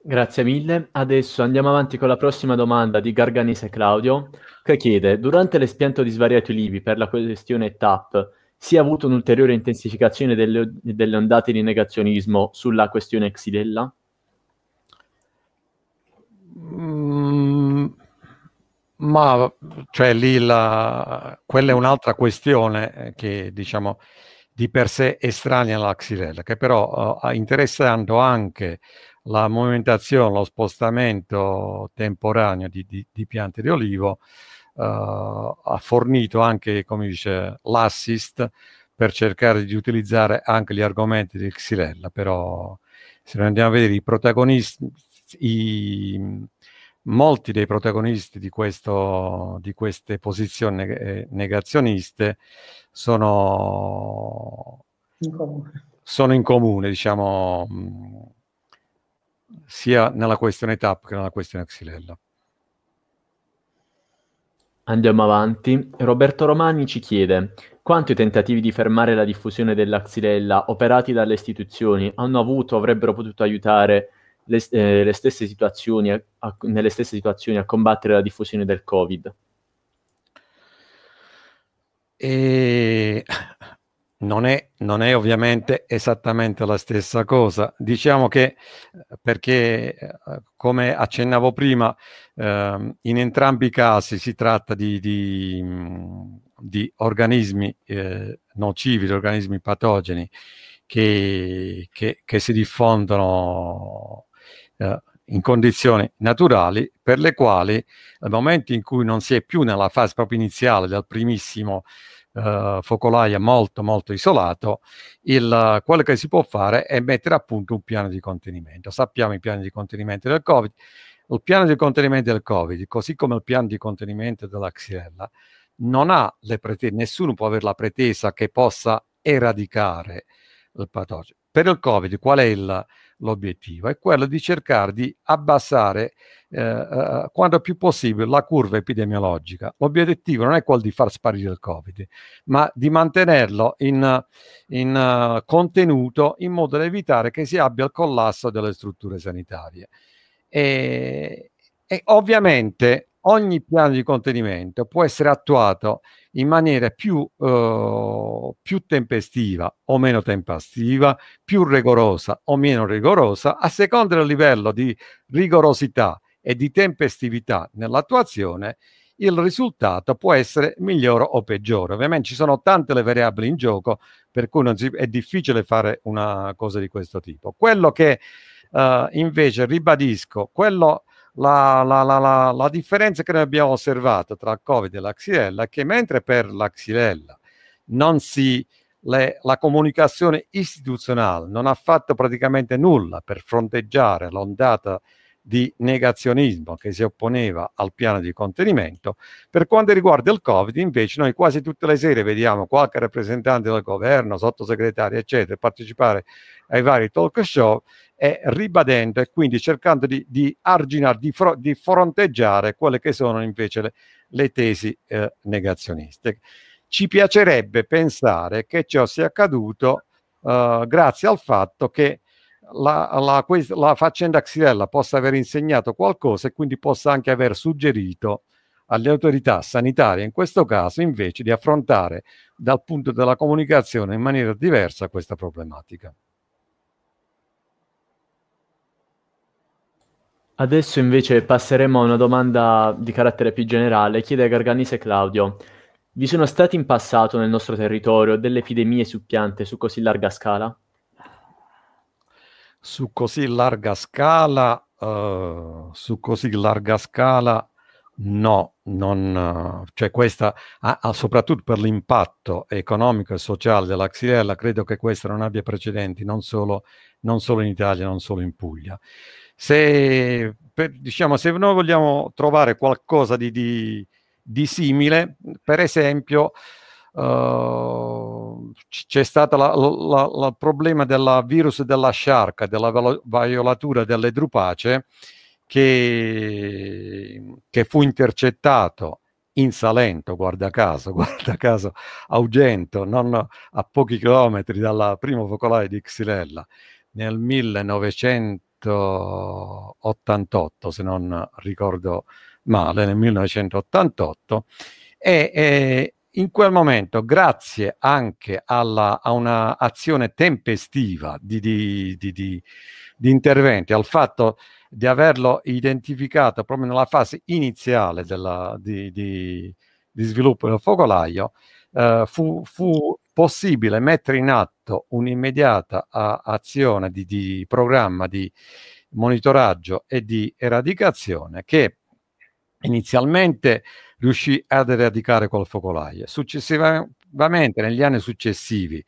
Grazie mille. Adesso andiamo avanti con la prossima domanda di Garganese Claudio, che chiede: Durante l'espianto di svariati ulivi per la questione TAP, si è avuta un'ulteriore intensificazione delle, delle ondate di negazionismo sulla questione Xidella? Mm, ma cioè lì la, quella è un'altra questione eh, che diciamo di per sé estranea alla Xidella, che però uh, interessando anche la movimentazione, lo spostamento temporaneo di, di, di piante di olivo eh, ha fornito anche, come dice, l'assist per cercare di utilizzare anche gli argomenti di Xylella, però se noi andiamo a vedere i protagonisti, i, molti dei protagonisti di, questo, di queste posizioni eh, negazioniste sono in comune, sono in comune diciamo sia nella questione TAP che nella questione Xylella. Andiamo avanti. Roberto Romani ci chiede quanto i tentativi di fermare la diffusione della Xylella operati dalle istituzioni hanno avuto o avrebbero potuto aiutare le, eh, le stesse situazioni a, a, nelle stesse situazioni a combattere la diffusione del Covid? E non è, non è, ovviamente esattamente la stessa cosa. Diciamo che eh, perché, eh, come accennavo prima, eh, in entrambi i casi si tratta di, di, mm, di organismi eh, nocivi, di organismi patogeni che, che, che si diffondono eh, in condizioni naturali per le quali al momento in cui non si è più nella fase proprio iniziale dal primissimo eh, focolaia molto molto isolato, il, quello che si può fare è mettere a punto un piano di contenimento. Sappiamo i piani di contenimento del Covid, il piano di contenimento del Covid, così come il piano di contenimento della Xirella, non ha le pretese, nessuno può avere la pretesa che possa eradicare il patogeno. Per il Covid, qual è il, l'obiettivo è quello di cercare di abbassare eh, eh, quanto più possibile la curva epidemiologica. L'obiettivo non è quello di far sparire il Covid, ma di mantenerlo in, in uh, contenuto in modo da evitare che si abbia il collasso delle strutture sanitarie. E, e ovviamente ogni piano di contenimento può essere attuato in maniera più, eh, più, tempestiva o meno tempestiva, più rigorosa o meno rigorosa, a seconda del livello di rigorosità e di tempestività nell'attuazione, il risultato può essere migliore o peggiore. Ovviamente ci sono tante le variabili in gioco, per cui si, è difficile fare una cosa di questo tipo. Quello che eh, invece ribadisco, quello che la, la, la, la, differenza che noi abbiamo osservato tra il Covid e la xylella è che mentre per la xylella non si, le, la comunicazione istituzionale non ha fatto praticamente nulla per fronteggiare l'ondata di negazionismo che si opponeva al piano di contenimento. Per quanto riguarda il Covid, invece, noi quasi tutte le sere vediamo qualche rappresentante del governo, sottosegretario, eccetera, partecipare ai vari talk show e ribadendo e quindi cercando di, di arginare, di, fro- di, fronteggiare quelle che sono invece le, le tesi eh, negazioniste. Ci piacerebbe pensare che ciò sia accaduto eh, grazie al fatto che la, la, la faccenda Xylella possa aver insegnato qualcosa e quindi possa anche aver suggerito alle autorità sanitarie, in questo caso invece, di affrontare dal punto della comunicazione in maniera diversa questa problematica. Adesso invece passeremo a una domanda di carattere più generale. Chiede a Garganese Claudio, vi sono stati in passato nel nostro territorio delle epidemie su piante su così larga scala? su così larga scala, uh, su così larga scala, no, non, eh, cioè questa, ah, ah, soprattutto per l'impatto economico e sociale della Xylella, credo che questa non abbia precedenti, non solo, non solo in Italia, non solo in Puglia. Se, per, diciamo, se noi vogliamo trovare qualcosa di, di, di simile, per esempio, uh, c'è stato il problema del virus della sciarca, della violatura delle drupace, che, che fu intercettato in Salento, guarda caso, guarda caso, Augento, non a pochi chilometri dalla prima focolare di Xilella, nel 1988, se non ricordo male, nel 1988, e, e, in quel momento, grazie anche alla, a un'azione tempestiva di, di, di, di, interventi, al fatto di averlo identificato proprio nella fase iniziale della, di, di, sviluppo del focolaio, eh, fu, fu, possibile mettere in atto un'immediata a, azione di programma di monitoraggio e di eradicazione che inizialmente riuscì ad eradicare quel focolaio. Successivamente, negli anni successivi,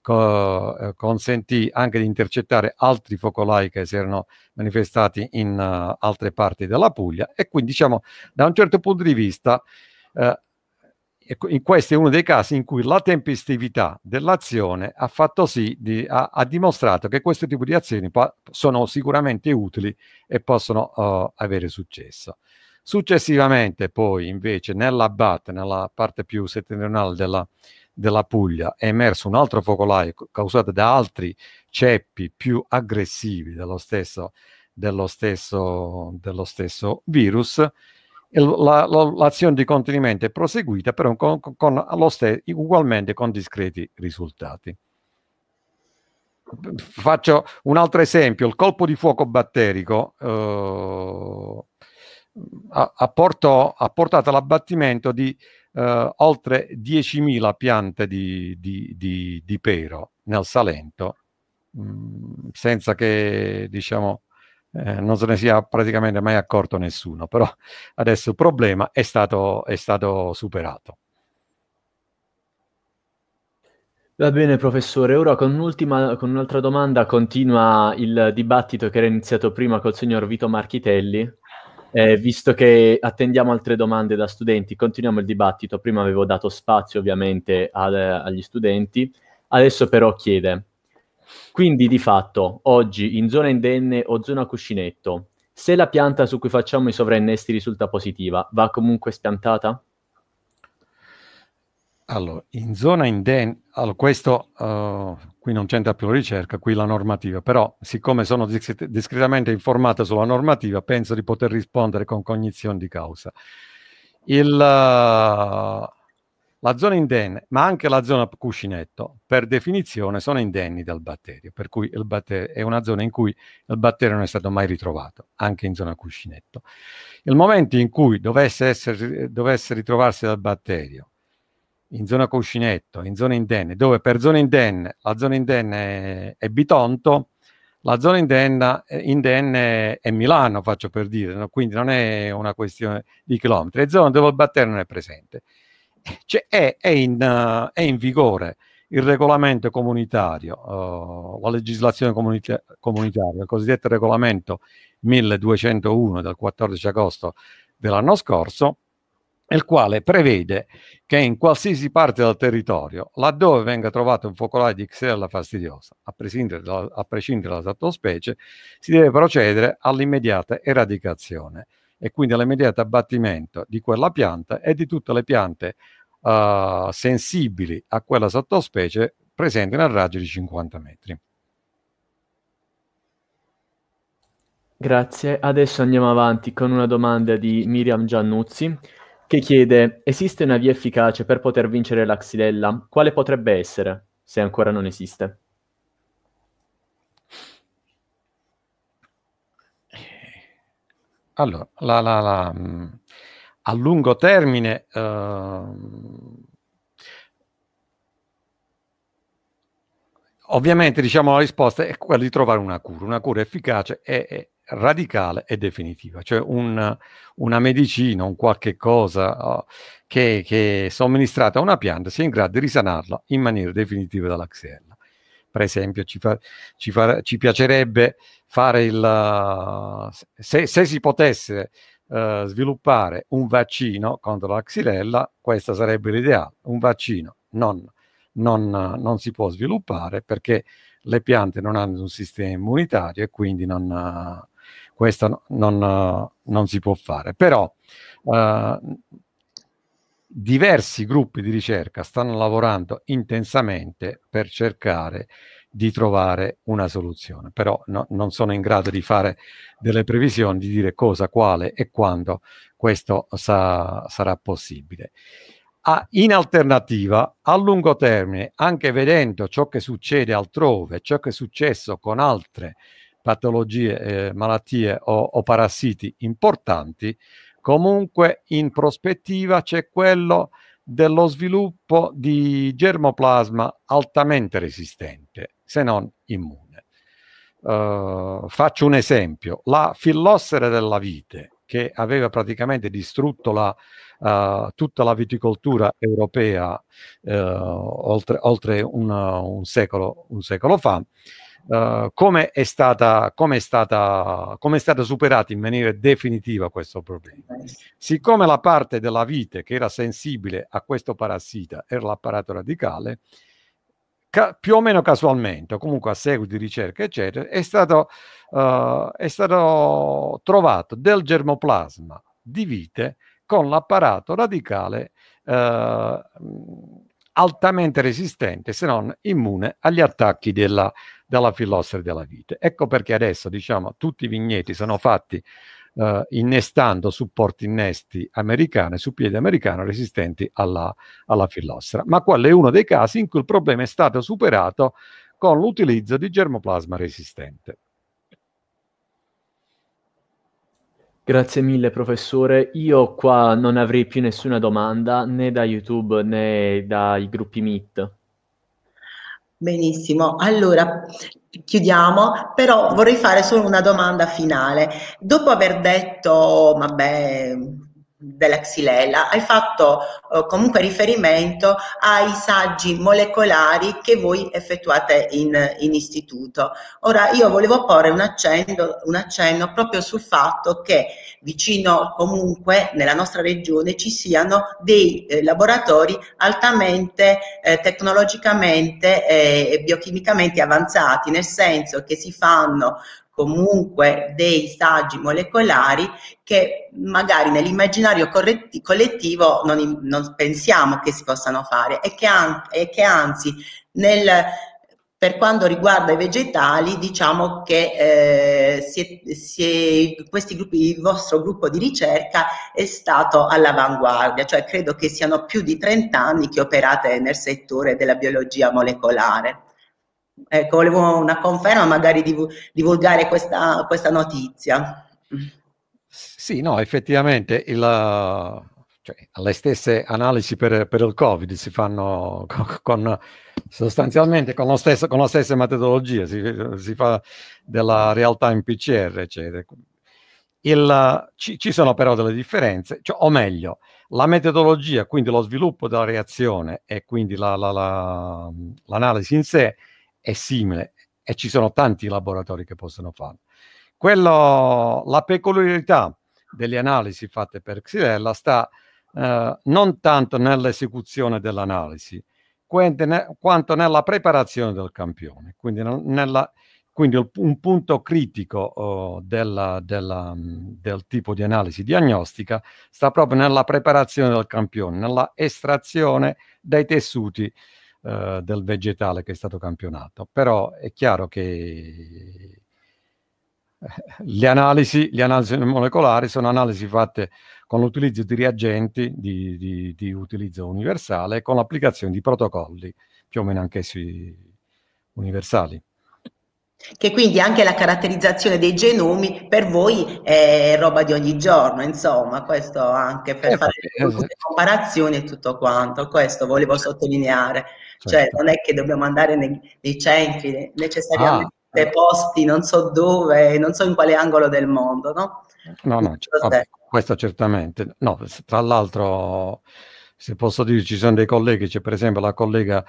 co- eh, consentì anche di intercettare altri focolai che si erano manifestati in uh, altre parti della Puglia e quindi diciamo da un certo punto di vista eh, in questo è uno dei casi in cui la tempestività dell'azione ha fatto sì, di, ha, ha, dimostrato che questo tipo di azioni pa- sono sicuramente utili e possono uh, avere successo. Successivamente poi invece nella nella parte più settentrionale della, della Puglia, è emerso un altro focolaio causato da altri ceppi più aggressivi dello stesso, dello stesso, dello stesso virus. La, la, l'azione di contenimento è proseguita, però con, con ste- ugualmente con discreti risultati. Faccio un altro esempio, il colpo di fuoco batterico eh, ha, porto, ha portato all'abbattimento di eh, oltre 10.000 piante di, di, di, di pero nel Salento, mh, mm, senza che diciamo, eh, non se ne sia praticamente mai accorto nessuno, però adesso il problema è stato, è stato superato. Va bene professore, ora con, con un'altra domanda continua il dibattito che era iniziato prima col signor Vito Marchitelli eh, visto che attendiamo altre domande da studenti, continuiamo il dibattito. Prima avevo dato spazio ovviamente ad, agli studenti, adesso però chiede. Quindi di fatto, oggi in zona indenne o zona cuscinetto, se la pianta su cui facciamo i sovraannesti risulta positiva, va comunque spiantata? Allora, in zona indenne, allora, questo uh, qui non c'entra più la ricerca, qui la normativa, però siccome sono discretamente informato sulla normativa, penso di poter rispondere con cognizione di causa. Il, uh, la zona indenne, ma anche la zona cuscinetto, per definizione sono indenni dal batterio, per cui batterio è una zona in cui il batterio non è stato mai ritrovato, anche in zona cuscinetto. Il momento in cui dovesse, essere, dovesse ritrovarsi dal batterio, in zona cuscinetto, in zona indenne, dove per zona indenne la zona indenne è, è Bitonto, la zona indenna, indenne è Milano, faccio per dire, no? quindi non è una questione di chilometri, è zona dove il batterio non è presente. Cioè, è, è, in, uh, è, in, vigore il regolamento comunitario, uh, la legislazione comunita- comunitaria, il cosiddetto regolamento 1201 del 14 agosto dell'anno scorso, il quale prevede che in qualsiasi parte del territorio, laddove venga trovato un focolare di Xerla fastidiosa, a prescindere, dalla, a prescindere dalla sottospecie, si deve procedere all'immediata eradicazione e quindi all'immediato abbattimento di quella pianta e di tutte le piante uh, sensibili a quella sottospecie presenti nel raggio di 50 metri. Grazie, adesso andiamo avanti con una domanda di Miriam Giannuzzi che chiede: Esiste una via efficace per poter vincere la xylella? Quale potrebbe essere, se ancora non esiste? Allora, la, la, la, mm, a lungo termine, uh, Ovviamente, diciamo, la risposta è quella di trovare una cura, una cura efficace e, radicale e definitiva, cioè un, una medicina, un qualche cosa oh, che, che, somministrata a una pianta sia in grado di risanarla in maniera definitiva dalla xella. Per esempio, ci, fa, ci, fa, ci piacerebbe fare il... se, se si potesse uh, sviluppare un vaccino contro la xylella, questa sarebbe l'ideale, un vaccino non non, non, si può sviluppare perché le piante non hanno un sistema immunitario e quindi non, questo non, non, si può fare. Però eh, diversi gruppi di ricerca stanno lavorando intensamente per cercare di trovare una soluzione, però no, non sono in grado di fare delle previsioni, di dire cosa, quale e quando questo sa, sarà possibile in alternativa, a lungo termine, anche vedendo ciò che succede altrove, ciò che è successo con altre patologie, eh, malattie o, o parassiti importanti, comunque in prospettiva c'è quello dello sviluppo di germoplasma altamente resistente, se non immune. Uh, faccio un esempio, la fillossera della vite, che aveva praticamente distrutto la uh, tutta la viticoltura europea uh, oltre, oltre una, un, secolo, un, secolo, fa, uh, come, è stata, come, è stata, come è stata superata in maniera definitiva questo problema. Siccome la parte della vite che era sensibile a questo parassita era l'apparato radicale, più o meno casualmente, o comunque a seguito di ricerche, eccetera, è stato, uh, è stato trovato del germoplasma di vite con l'apparato radicale eh, altamente resistente, se non immune agli attacchi della, della fillossera della vite. Ecco perché adesso diciamo tutti i vigneti sono fatti eh, innestando supporti innesti americani su piede americano resistenti alla, alla fillossera. Ma qual è uno dei casi in cui il problema è stato superato con l'utilizzo di germoplasma resistente. Grazie mille professore, io qua non avrei più nessuna domanda né da YouTube né dai gruppi Meet. Benissimo, allora chiudiamo, però vorrei fare solo una domanda finale. Dopo aver detto, vabbè, della xilela, hai fatto eh, comunque riferimento ai saggi molecolari che voi effettuate in, in istituto. Ora io volevo porre un, accendo, un accenno proprio sul fatto che vicino comunque nella nostra regione ci siano dei eh, laboratori altamente eh, tecnologicamente eh, e biochimicamente avanzati, nel senso che si fanno comunque dei saggi molecolari che magari nell'immaginario corretti, collettivo non, non, pensiamo che si possano fare e che, an- e che anzi nel, per quanto riguarda i vegetali diciamo che eh, si è, si è, gruppi, il vostro gruppo di ricerca è stato all'avanguardia, cioè credo che siano più di 30 anni che operate nel settore della biologia molecolare. Ecco, volevo una conferma magari di divulgare questa, questa, notizia. Sì, no, effettivamente il, cioè, le stesse analisi per, per, il Covid si fanno con, con sostanzialmente con, stesso, con, la stessa metodologia, si, si, fa della realtà in PCR, eccetera. Il, ci, ci, sono però delle differenze, cioè, o meglio, la metodologia, quindi lo sviluppo della reazione e quindi la, la, la, l'analisi in sé, è simile e ci sono tanti laboratori che possono farlo. Quello, la peculiarità delle analisi fatte per Xylella sta eh, non tanto nell'esecuzione dell'analisi, quanto nella preparazione del campione, quindi, nella, quindi un punto critico oh, della, della, mm, del tipo di analisi diagnostica sta proprio nella preparazione del campione, nella estrazione dei tessuti eh, del vegetale che è stato campionato. Però è chiaro che eh, le analisi, le analisi molecolari sono analisi fatte con l'utilizzo di reagenti di, di, di utilizzo universale e con l'applicazione di protocolli più o meno anch'essi universali. Che quindi anche la caratterizzazione dei genomi per voi è roba di ogni giorno, insomma, questo anche per eh, fare eh, le comparazioni e tutto quanto, questo volevo certo. sottolineare. Certo. Cioè non è che dobbiamo andare nei, nei centri necessariamente. Ah posti, non so dove, non so in quale angolo del mondo, no? No, no, vabbè, ah, questo certamente. No, tra l'altro, se posso dirci, ci sono dei colleghi, c'è per esempio la collega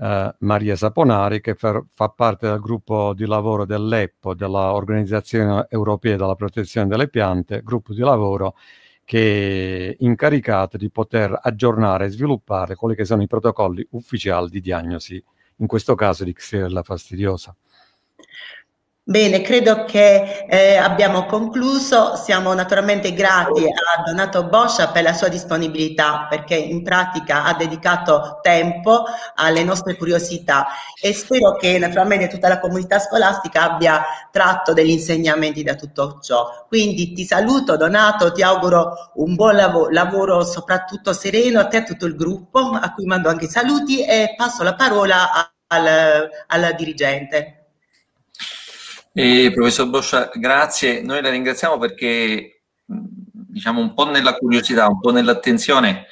eh, Maria Saponari, che fer- fa parte del gruppo di lavoro dell'EPPO, dell'Organizzazione Europea della Protezione delle Piante, gruppo di lavoro che è incaricato di poter aggiornare e sviluppare quelli che sono i protocolli ufficiali di diagnosi, in questo caso di Xylella fastidiosa. Bene, credo che eh, abbiamo concluso. Siamo naturalmente grati a Donato Boscia per la sua disponibilità, perché in pratica ha dedicato tempo alle nostre curiosità e spero che naturalmente tutta la comunità scolastica abbia tratto degli insegnamenti da tutto ciò. Quindi ti saluto Donato, ti auguro un buon lav lavoro, soprattutto sereno a te e a tutto il gruppo, a cui mando anche i saluti e passo la parola al, al dirigente. Eh, professor Boscia, grazie. Noi la ringraziamo perché, diciamo, un po' nella curiosità, un po' nell'attenzione,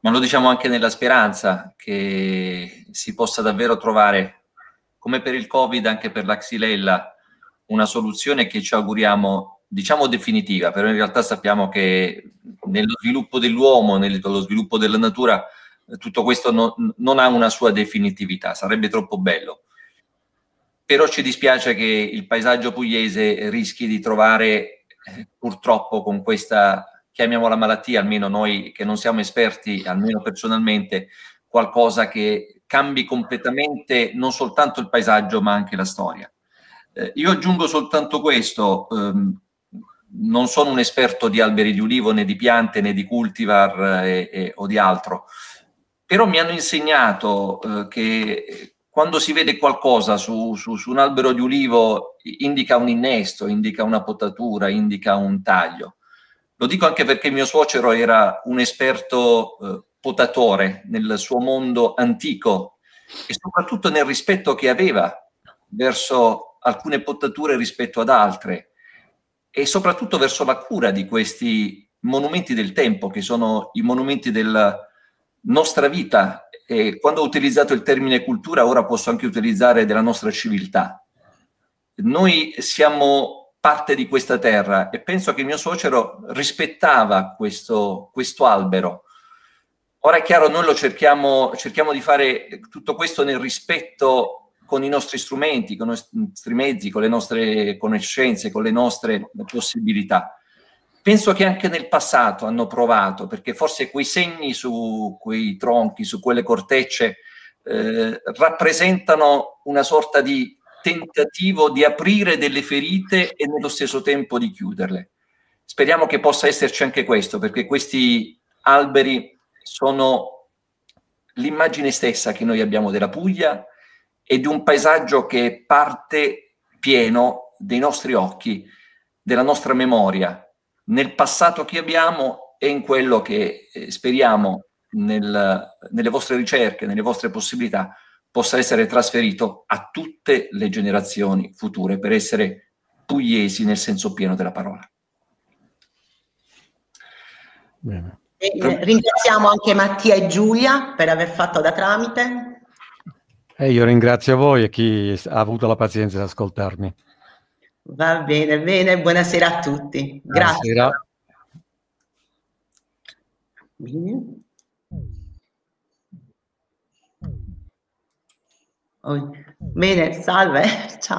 ma lo diciamo anche nella speranza che si possa davvero trovare, come per il Covid, anche per la Xylella, una soluzione che ci auguriamo, diciamo, definitiva, però in realtà sappiamo che nello sviluppo dell'uomo, nello sviluppo della natura, tutto questo non, non ha una sua definitività, sarebbe troppo bello però ci dispiace che il paesaggio pugliese rischi di trovare eh, purtroppo con questa, chiamiamola malattia, almeno noi che non siamo esperti, almeno personalmente, qualcosa che cambi completamente non soltanto il paesaggio ma anche la storia. Eh, io aggiungo soltanto questo, ehm, non sono un esperto di alberi di ulivo né di piante né di cultivar eh, o di altro, però mi hanno insegnato eh, che quando si vede qualcosa su, su, su un albero di ulivo indica un innesto, indica una potatura, indica un taglio. Lo dico anche perché mio suocero era un esperto eh, potatore nel suo mondo antico e soprattutto nel rispetto che aveva verso alcune potature rispetto ad altre e soprattutto verso la cura di questi monumenti del tempo che sono i monumenti della nostra vita eh, quando ho utilizzato il termine cultura, ora posso anche utilizzare della nostra civiltà. Noi siamo parte di questa terra e penso che mio suocero rispettava questo, questo albero. Ora è chiaro, noi lo cerchiamo, cerchiamo di fare tutto questo nel rispetto con i nostri strumenti, con i nostri mezzi, con le nostre conoscenze, con le nostre possibilità. Penso che anche nel passato hanno provato, perché forse quei segni su quei tronchi, su quelle cortecce, eh, rappresentano una sorta di tentativo di aprire delle ferite e nello stesso tempo di chiuderle. Speriamo che possa esserci anche questo, perché questi alberi sono l'immagine stessa che noi abbiamo della Puglia e di un paesaggio che è parte pieno dei nostri occhi, della nostra memoria, nel passato che abbiamo e in quello che eh, speriamo nel, nelle vostre ricerche, nelle vostre possibilità, possa essere trasferito a tutte le generazioni future per essere pugliesi nel senso pieno della parola. Bene. Eh, ringraziamo anche Mattia e Giulia per aver fatto da tramite. E eh, io ringrazio voi e chi ha avuto la pazienza di ascoltarmi. Va bene, bene, buonasera a tutti. Grazie. Bene. Oh, bene, salve, ciao.